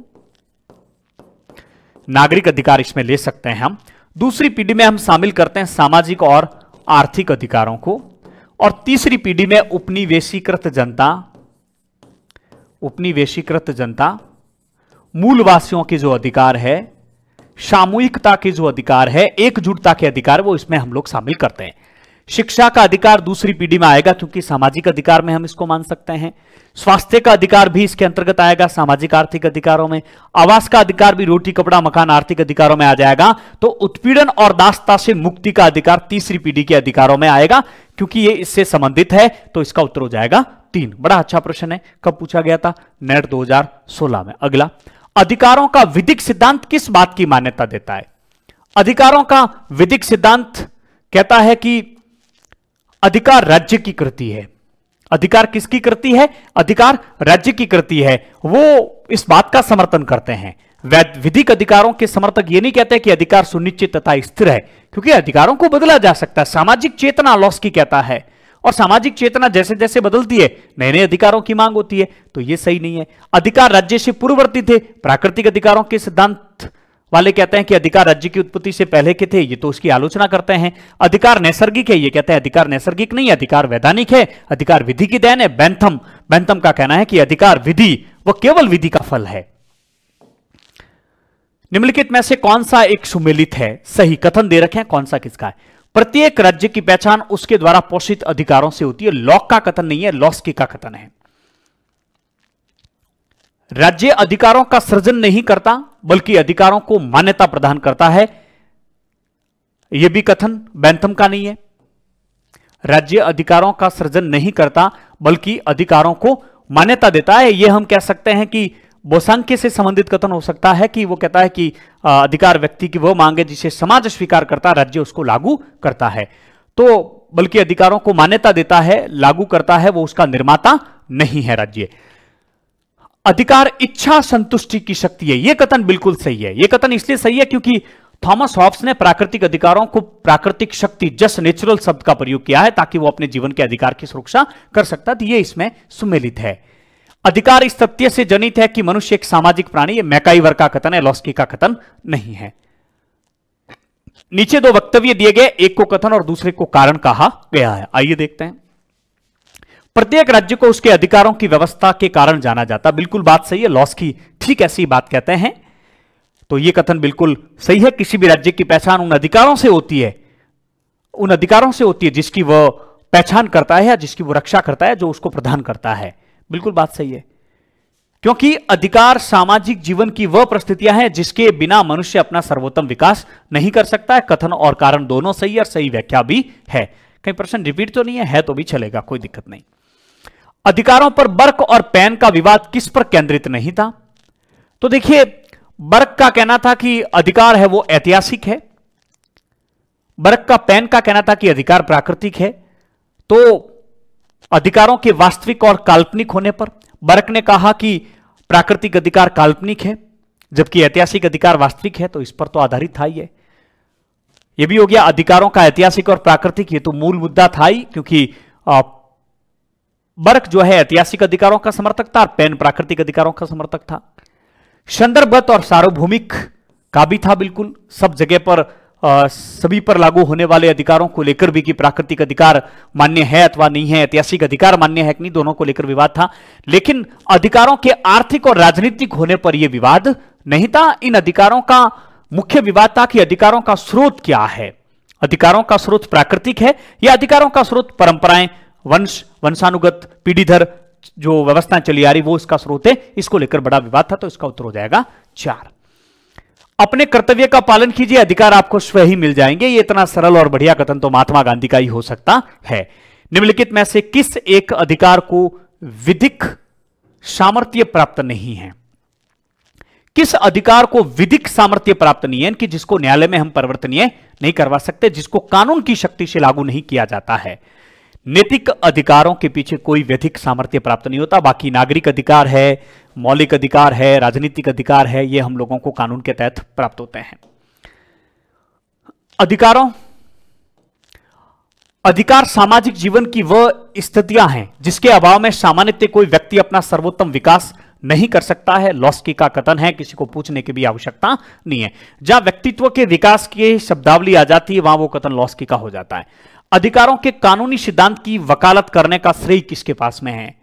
नागरिक अधिकार इसमें ले सकते हैं हम दूसरी पीढ़ी में हम शामिल करते हैं सामाजिक और आर्थिक अधिकारों को और तीसरी पीढ़ी में उपनिवेशीकृत जनता उपनिवेशीकृत जनता मूलवासियों के जो अधिकार है सामूहिकता के जो अधिकार है एकजुटता के अधिकार वो इसमें हम लोग शामिल करते हैं शिक्षा का अधिकार दूसरी पीढ़ी में आएगा क्योंकि सामाजिक अधिकार में हम इसको मान सकते हैं स्वास्थ्य का अधिकार भी इसके अंतर्गत आएगा सामाजिक आर्थिक अधिकारों में आवास का अधिकार भी रोटी कपड़ा मकान आर्थिक अधिकारों में आ जाएगा तो उत्पीड़न और दासता से मुक्ति का अधिकार तीसरी पीढ़ी के अधिकारों में आएगा क्योंकि ये इससे संबंधित है तो इसका उत्तर हो जाएगा तीन बड़ा अच्छा प्रश्न है कब पूछा गया था नेट दो में अगला अधिकारों का विधिक सिद्धांत किस बात की मान्यता देता है अधिकारों का विधिक सिद्धांत कहता है कि अधिकार राज्य की कृति है अधिकार किसकी कृति है अधिकार राज्य की कृति है वो इस बात का समर्थन करते हैं विधिक अधिकारों के समर्थक ये नहीं कहते कि अधिकार सुनिश्चित तथा स्थिर है क्योंकि अधिकारों को बदला जा सकता है सामाजिक चेतना लॉस की कहता है और सामाजिक चेतना जैसे जैसे बदलती है नए नए अधिकारों की मांग होती है तो यह सही नहीं है अधिकार राज्य से पूर्ववर्ती थे प्राकृतिक अधिकारों के सिद्धांत वाले कहते हैं कि अधिकार राज्य की उत्पत्ति से पहले के थे ये तो उसकी आलोचना करते हैं अधिकार नैसर्गिक है ये कहते हैं अधिकार नैसर्गिक नहीं अधिकार वैधानिक है अधिकार विधि की देन है बैंथम बैंथम का कहना है कि अधिकार विधि वह केवल विधि का फल है निम्नलिखित में से कौन सा एक सुमेलित है सही कथन दे रखे कौन सा किसका है प्रत्येक राज्य की पहचान उसके द्वारा पोषित अधिकारों से होती है लॉक का कथन नहीं है की का कथन है राज्य अधिकारों का सृजन नहीं करता बल्कि अधिकारों को मान्यता प्रदान करता है यह भी कथन बैंथम का नहीं है राज्य अधिकारों का सृजन नहीं करता बल्कि अधिकारों को मान्यता देता है यह हम कह सकते हैं कि बोसांख्य से संबंधित कथन हो सकता है कि वो कहता है कि अधिकार व्यक्ति की वह मांग है जिसे समाज स्वीकार करता राज्य उसको लागू करता है तो बल्कि अधिकारों को मान्यता देता है लागू करता है वो उसका निर्माता नहीं है राज्य अधिकार इच्छा संतुष्टि की शक्ति है यह कथन बिल्कुल सही है यह कथन इसलिए सही है क्योंकि थॉमस हॉब्स ने प्राकृतिक अधिकारों को प्राकृतिक शक्ति जस्ट नेचुरल शब्द का प्रयोग किया है ताकि वो अपने जीवन के अधिकार की सुरक्षा कर सकता है तो ये इसमें सुमेलित है अधिकार इस तथ्य से जनित है कि मनुष्य एक सामाजिक प्राणी ये मैकाईवर का कथन है लॉस्की का कथन नहीं है नीचे दो वक्तव्य दिए गए एक को कथन और दूसरे को कारण कहा गया है आइए देखते हैं प्रत्येक राज्य को उसके अधिकारों की व्यवस्था के कारण जाना जाता बिल्कुल बात सही है लॉस की ठीक ऐसी बात कहते हैं तो यह कथन बिल्कुल सही है किसी भी राज्य की पहचान उन अधिकारों से होती है उन अधिकारों से होती है जिसकी वह पहचान करता है या जिसकी वो रक्षा करता है जो उसको प्रदान करता है बिल्कुल बात सही है क्योंकि अधिकार सामाजिक जीवन की वह परिस्थितियां हैं जिसके बिना मनुष्य अपना सर्वोत्तम विकास नहीं कर सकता है कथन और कारण दोनों सही और सही व्याख्या भी है कहीं प्रश्न रिपीट तो नहीं है, है तो भी चलेगा कोई दिक्कत नहीं अधिकारों पर बर्क और पैन का विवाद किस पर केंद्रित नहीं था तो देखिए बर्क का कहना था कि अधिकार है वो ऐतिहासिक है बर्क का पैन का कहना था कि अधिकार प्राकृतिक है तो अधिकारों के वास्तविक और काल्पनिक होने पर बर्क ने कहा कि प्राकृतिक अधिकार काल्पनिक है जबकि ऐतिहासिक अधिकार वास्तविक है तो इस पर तो आधारित था ही है यह भी हो गया अधिकारों का ऐतिहासिक और प्राकृतिक ये तो मूल मुद्दा था ही क्योंकि बर्क जो है ऐतिहासिक अधिकारों का समर्थक था और पैन प्राकृतिक अधिकारों का समर्थक था संदर्भत और सार्वभौमिक का भी था बिल्कुल सब जगह पर आ, सभी पर लागू होने वाले अधिकारों को लेकर भी कि प्राकृतिक अधिकार मान्य है अथवा नहीं है ऐतिहासिक अधिकार मान्य है कि नहीं दोनों को लेकर विवाद था लेकिन अधिकारों के आर्थिक और राजनीतिक होने पर यह विवाद नहीं था इन अधिकारों का मुख्य विवाद था कि अधिकारों का स्रोत क्या है अधिकारों का स्रोत प्राकृतिक है या अधिकारों का स्रोत परंपराएं वंश वंशानुगत पीढ़ीधर जो व्यवस्था चली आ रही वो इसका स्रोत है इसको लेकर बड़ा विवाद था तो इसका उत्तर हो जाएगा चार अपने कर्तव्य का पालन कीजिए अधिकार आपको स्वयं ही मिल जाएंगे ये इतना सरल और बढ़िया कथन तो महात्मा गांधी का ही हो सकता है निम्नलिखित में से किस एक अधिकार को विधिक सामर्थ्य प्राप्त नहीं है किस अधिकार को विधिक सामर्थ्य प्राप्त नहीं है कि जिसको न्यायालय में हम परिवर्तनीय नहीं करवा सकते जिसको कानून की शक्ति से लागू नहीं किया जाता है नैतिक अधिकारों के पीछे कोई व्यधिक सामर्थ्य प्राप्त नहीं होता बाकी नागरिक अधिकार है मौलिक अधिकार है राजनीतिक अधिकार है ये हम लोगों को कानून के तहत प्राप्त होते हैं अधिकारों अधिकार सामाजिक जीवन की वह स्थितियां हैं जिसके अभाव में सामान्यतः कोई व्यक्ति अपना सर्वोत्तम विकास नहीं कर सकता है लॉस्की का कथन है किसी को पूछने की भी आवश्यकता नहीं है जहां व्यक्तित्व के विकास की शब्दावली आ जाती है वहां वो कथन लॉस्की का हो जाता है अधिकारों के कानूनी सिद्धांत की वकालत करने का श्रेय किसके पास में है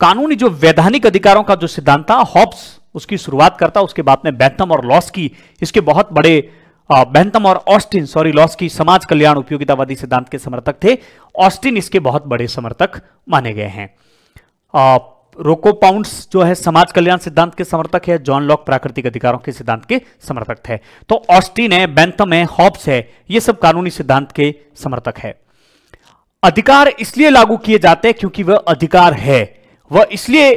कानूनी जो वैधानिक अधिकारों का जो सिद्धांत था हॉब्स उसकी शुरुआत करता उसके बाद में बैंथम और लॉस की इसके बहुत बड़े बैंथम और ऑस्टिन सॉरी लॉस की समाज कल्याण उपयोगितावादी सिद्धांत के समर्थक थे ऑस्टिन इसके बहुत बड़े समर्थक माने गए हैं रोको पाउंड्स जो है समाज कल्याण सिद्धांत के समर्थक है जॉन लॉक प्राकृतिक अधिकारों के सिद्धांत के समर्थक है तो ऑस्टिन है बैंथम है हॉब्स है ये सब कानूनी सिद्धांत के समर्थक है अधिकार इसलिए लागू किए जाते हैं क्योंकि वह अधिकार है वह इसलिए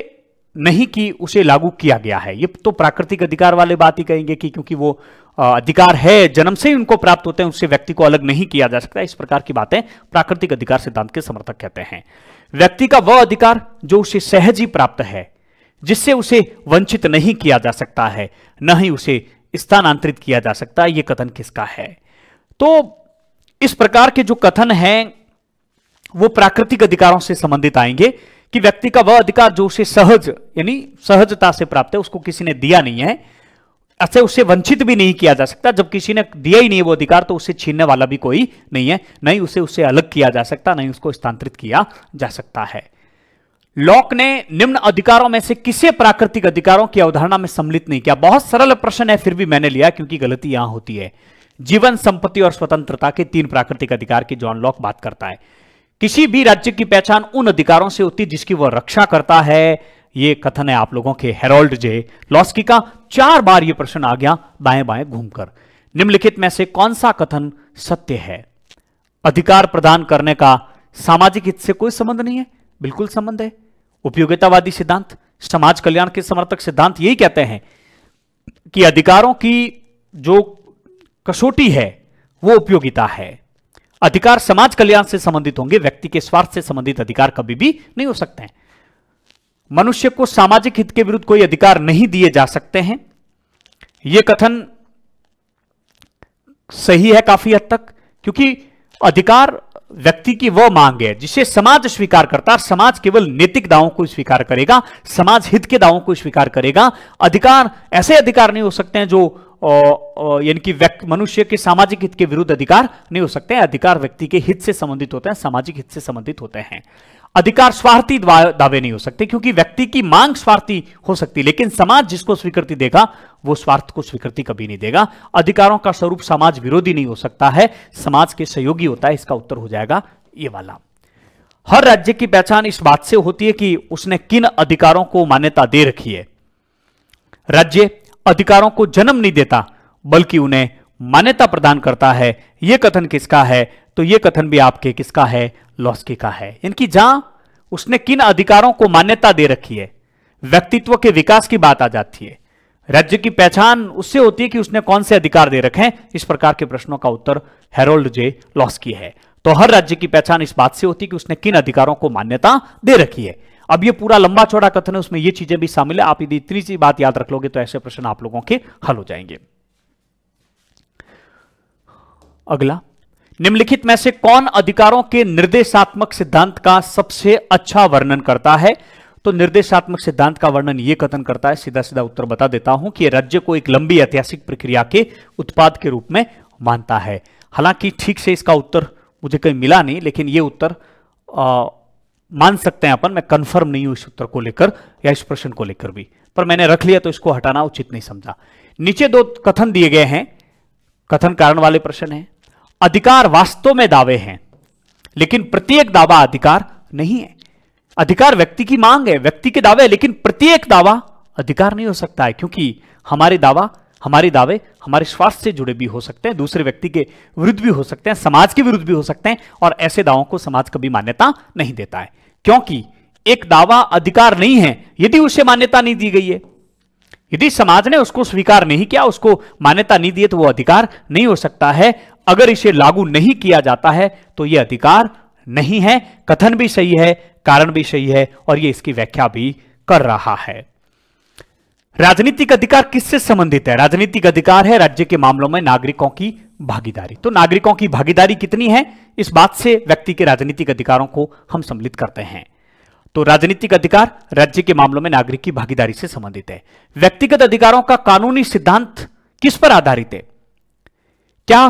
नहीं कि उसे लागू किया गया है ये तो प्राकृतिक अधिकार वाले बात ही कहेंगे कि क्योंकि वो अधिकार है जन्म से ही उनको प्राप्त होते हैं उससे व्यक्ति को अलग नहीं किया जा सकता इस प्रकार की बातें प्राकृतिक अधिकार सिद्धांत के समर्थक कहते हैं व्यक्ति का वह अधिकार जो उसे सहज ही प्राप्त है जिससे उसे वंचित नहीं किया जा सकता है न ही उसे स्थानांतरित किया जा सकता है यह कथन किसका है तो इस प्रकार के जो कथन हैं वो प्राकृतिक अधिकारों से संबंधित आएंगे कि व्यक्ति का वह अधिकार जो उसे सहज यानी सहजता से प्राप्त है उसको किसी ने दिया नहीं है अच्छा उससे वंचित भी नहीं किया जा सकता जब किसी ने दिया ही नहीं वो अधिकार तो उसे छीनने वाला भी कोई नहीं है नहीं उसे उससे अलग किया जा सकता नहीं उसको स्थानांतरित किया जा सकता है लॉक ने निम्न अधिकारों में से किसे प्राकृतिक अधिकारों की अवधारणा में सम्मिलित नहीं किया बहुत सरल प्रश्न है फिर भी मैंने लिया क्योंकि गलती यहां होती है जीवन संपत्ति और स्वतंत्रता के तीन प्राकृतिक अधिकार की जॉन लॉक बात करता है किसी भी राज्य की पहचान उन अधिकारों से होती जिसकी वह रक्षा करता है ये कथन है आप लोगों के हेरोल्ड जे लॉस्की का चार बार ये प्रश्न आ गया बाएं बाएं घूमकर निम्नलिखित में से कौन सा कथन सत्य है अधिकार प्रदान करने का सामाजिक हित से कोई संबंध नहीं है बिल्कुल संबंध है उपयोगितावादी सिद्धांत समाज कल्याण के समर्थक सिद्धांत यही कहते हैं कि अधिकारों की जो कसौटी है वो उपयोगिता है अधिकार समाज कल्याण से संबंधित होंगे व्यक्ति के स्वार्थ से संबंधित अधिकार कभी भी नहीं हो सकते हैं मनुष्य को सामाजिक हित के विरुद्ध कोई अधिकार नहीं दिए जा सकते हैं यह कथन सही है काफी हद तक क्योंकि अधिकार व्यक्ति की वह मांग है जिसे समाज स्वीकार करता है समाज केवल नैतिक दावों को स्वीकार करेगा समाज हित के दावों को स्वीकार करेगा अधिकार ऐसे अधिकार नहीं हो सकते हैं जो यानी कि मनुष्य के सामाजिक हित के विरुद्ध अधिकार नहीं हो सकते हैं अधिकार व्यक्ति के हित से संबंधित होते हैं सामाजिक हित से संबंधित होते हैं अधिकार स्वार्थी दावे नहीं हो सकते क्योंकि व्यक्ति की मांग स्वार्थी हो सकती लेकिन समाज जिसको स्वीकृति देगा वो स्वार्थ को स्वीकृति कभी नहीं देगा अधिकारों का स्वरूप समाज विरोधी नहीं हो सकता है समाज के सहयोगी होता है इसका उत्तर हो जाएगा ये वाला हर राज्य की पहचान इस बात से होती है कि उसने किन अधिकारों को मान्यता दे रखी है राज्य अधिकारों को जन्म नहीं देता बल्कि उन्हें मान्यता प्रदान करता है यह कथन किसका है तो यह कथन भी आपके किसका है लॉस्की का है इनकी जहां उसने किन अधिकारों को मान्यता दे रखी है व्यक्तित्व के विकास की बात आ जाती है राज्य की पहचान उससे होती है कि उसने कौन से अधिकार दे रखे हैं इस प्रकार के प्रश्नों का उत्तर हेरोल्ड जे लॉस्की है तो हर राज्य की पहचान इस बात से होती है कि उसने किन अधिकारों को मान्यता दे रखी है अब ये पूरा लंबा चौड़ा कथन है उसमें ये चीजें भी शामिल है आप यदि इतनी सी बात याद रख लोगे तो ऐसे प्रश्न आप लोगों के हल हो जाएंगे अगला निम्नलिखित में से कौन अधिकारों के निर्देशात्मक सिद्धांत का सबसे अच्छा वर्णन करता है तो निर्देशात्मक सिद्धांत का वर्णन यह कथन करता है सीधा सीधा उत्तर बता देता हूं कि राज्य को एक लंबी ऐतिहासिक प्रक्रिया के उत्पाद के रूप में मानता है हालांकि ठीक से इसका उत्तर मुझे कहीं मिला नहीं लेकिन यह उत्तर आ, मान सकते हैं अपन मैं कंफर्म नहीं हूं इस उत्तर को लेकर या इस प्रश्न को लेकर भी पर मैंने रख लिया तो इसको हटाना उचित नहीं समझा नीचे दो कथन दिए गए हैं कथन कारण वाले प्रश्न है अधिकार वास्तव में दावे हैं लेकिन प्रत्येक दावा अधिकार नहीं है अधिकार व्यक्ति की मांग है व्यक्ति के दावे लेकिन प्रत्येक दावा अधिकार नहीं हो सकता है क्योंकि हमारे दावा हमारे दावे हमारे स्वास्थ्य से जुड़े भी हो सकते हैं दूसरे व्यक्ति के विरुद्ध भी हो सकते हैं समाज के विरुद्ध भी हो सकते हैं और ऐसे दावों को समाज कभी मान्यता नहीं देता है क्योंकि एक दावा अधिकार नहीं है यदि उसे मान्यता नहीं दी गई है यदि समाज ने उसको स्वीकार नहीं किया उसको मान्यता नहीं दी तो वो अधिकार नहीं हो सकता है अगर इसे लागू नहीं किया जाता है तो यह अधिकार नहीं है कथन भी सही है कारण भी सही है और यह इसकी व्याख्या भी कर रहा है राजनीतिक अधिकार किससे संबंधित है राजनीतिक अधिकार है राज्य के मामलों में नागरिकों की भागीदारी तो नागरिकों की भागीदारी कितनी है इस बात से व्यक्ति के राजनीतिक अधिकारों को हम सम्मिलित करते हैं तो राजनीतिक अधिकार राज्य के मामलों में नागरिक की भागीदारी से संबंधित है व्यक्तिगत अधिकारों का कानूनी सिद्धांत किस पर आधारित है क्या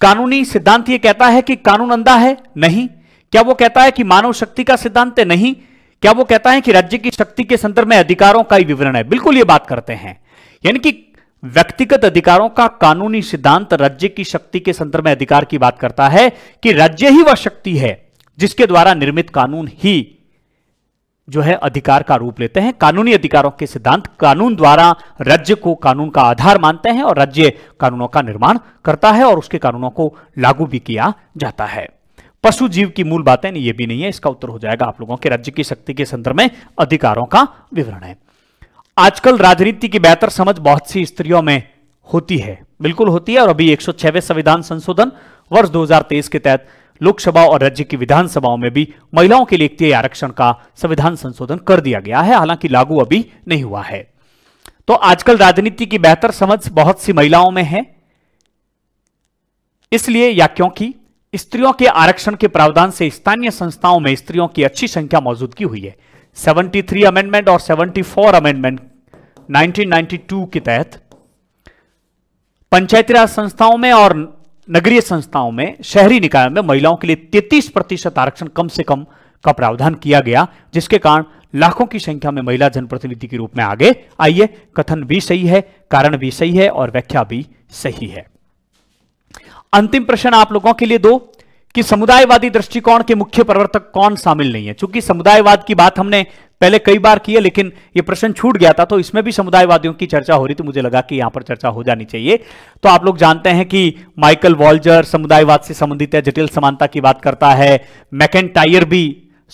कानूनी सिद्धांत यह कहता है कि कानून अंधा है नहीं क्या वो कहता है कि मानव शक्ति का सिद्धांत है नहीं क्या वो कहता है कि राज्य की शक्ति के संदर्भ में अधिकारों का ही विवरण है बिल्कुल ये बात करते हैं यानी कि व्यक्तिगत अधिकारों का कानूनी सिद्धांत राज्य की शक्ति के संदर्भ में अधिकार की बात करता है कि राज्य ही वह शक्ति है जिसके द्वारा निर्मित कानून ही जो है अधिकार का रूप लेते हैं कानूनी अधिकारों के सिद्धांत कानून द्वारा राज्य को कानून का आधार मानते हैं और राज्य कानूनों का निर्माण करता है और उसके कानूनों को लागू भी किया जाता है पशु जीव की मूल बातें ये भी नहीं है इसका उत्तर हो जाएगा आप लोगों के राज्य की शक्ति के संदर्भ में अधिकारों का विवरण है आजकल राजनीति की बेहतर समझ बहुत सी स्त्रियों में होती है बिल्कुल होती है और अभी एक संविधान संशोधन वर्ष दो के तहत लोकसभा और राज्य की विधानसभाओं में भी महिलाओं के लिए एक आरक्षण का संविधान संशोधन कर दिया गया है हालांकि लागू अभी नहीं हुआ है तो आजकल राजनीति की बेहतर समझ बहुत सी महिलाओं में है इसलिए या क्योंकि स्त्रियों के आरक्षण के प्रावधान से स्थानीय संस्थाओं में स्त्रियों की अच्छी संख्या मौजूदगी हुई है 73 अमेंडमेंट और 74 अमेंडमेंट 1992 के तहत पंचायती राज संस्थाओं में और नगरीय संस्थाओं में शहरी निकायों में महिलाओं के लिए तैतीस प्रतिशत आरक्षण कम से कम का प्रावधान किया गया जिसके कारण लाखों की संख्या में महिला जनप्रतिनिधि के रूप में आगे आई है कथन भी सही है कारण भी सही है और व्याख्या भी सही है अंतिम प्रश्न आप लोगों के लिए दो कि समुदायवादी दृष्टिकोण के मुख्य प्रवर्तक कौन शामिल नहीं है चूंकि समुदायवाद की बात हमने पहले कई बार की है लेकिन यह प्रश्न छूट गया था तो इसमें भी समुदायवादियों की चर्चा हो रही थी मुझे लगा कि यहां पर चर्चा हो जानी चाहिए तो आप लोग जानते हैं कि माइकल वॉल्जर समुदायवाद से संबंधित है जटिल समानता की बात करता है मैकेन भी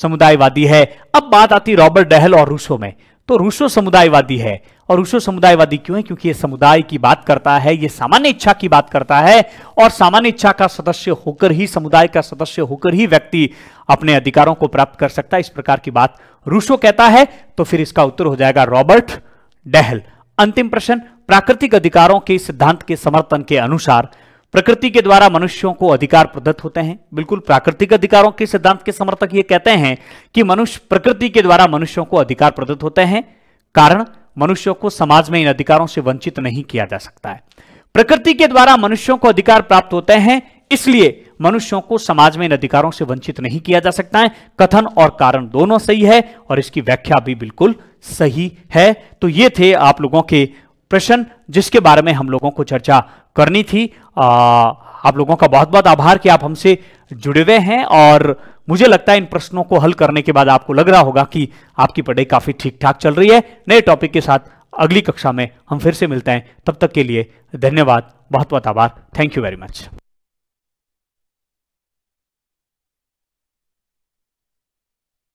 समुदायवादी है अब बात आती रॉबर्ट डहल और रूसो में तो रूसो समुदायवादी है और उसे समुदायवादी क्यों है क्योंकि ये समुदाय की बात करता है ये सामान्य इच्छा की बात करता है और सामान्य इच्छा का सदस्य होकर ही समुदाय का सदस्य होकर ही व्यक्ति अपने अधिकारों को प्राप्त कर सकता है इस प्रकार की बात रूसो कहता है तो फिर इसका उत्तर हो जाएगा रॉबर्ट डहल अंतिम प्रश्न प्राकृतिक अधिकारों के सिद्धांत के समर्थन के अनुसार प्रकृति के द्वारा मनुष्यों को अधिकार प्रदत्त होते हैं बिल्कुल प्राकृतिक अधिकारों के सिद्धांत के समर्थक ये कहते हैं कि मनुष्य प्रकृति के द्वारा मनुष्यों को अधिकार प्रदत्त होते हैं कारण मनुष्यों को समाज में इन अधिकारों से वंचित नहीं किया जा सकता है प्रकृति के द्वारा मनुष्यों को अधिकार प्राप्त होते हैं इसलिए मनुष्यों को समाज में इन अधिकारों से वंचित नहीं किया जा सकता है कथन और कारण दोनों सही है और इसकी व्याख्या भी बिल्कुल सही है तो ये थे आप लोगों के प्रश्न जिसके बारे में हम लोगों को चर्चा करनी थी आ, आप लोगों का बहुत बहुत आभार कि आप हमसे जुड़े हुए हैं और मुझे लगता है इन प्रश्नों को हल करने के बाद आपको लग रहा होगा कि आपकी पढ़ाई काफ़ी ठीक ठाक चल रही है नए टॉपिक के साथ अगली कक्षा में हम फिर से मिलते हैं तब तक के लिए धन्यवाद बहुत बहुत आभार थैंक यू वेरी मच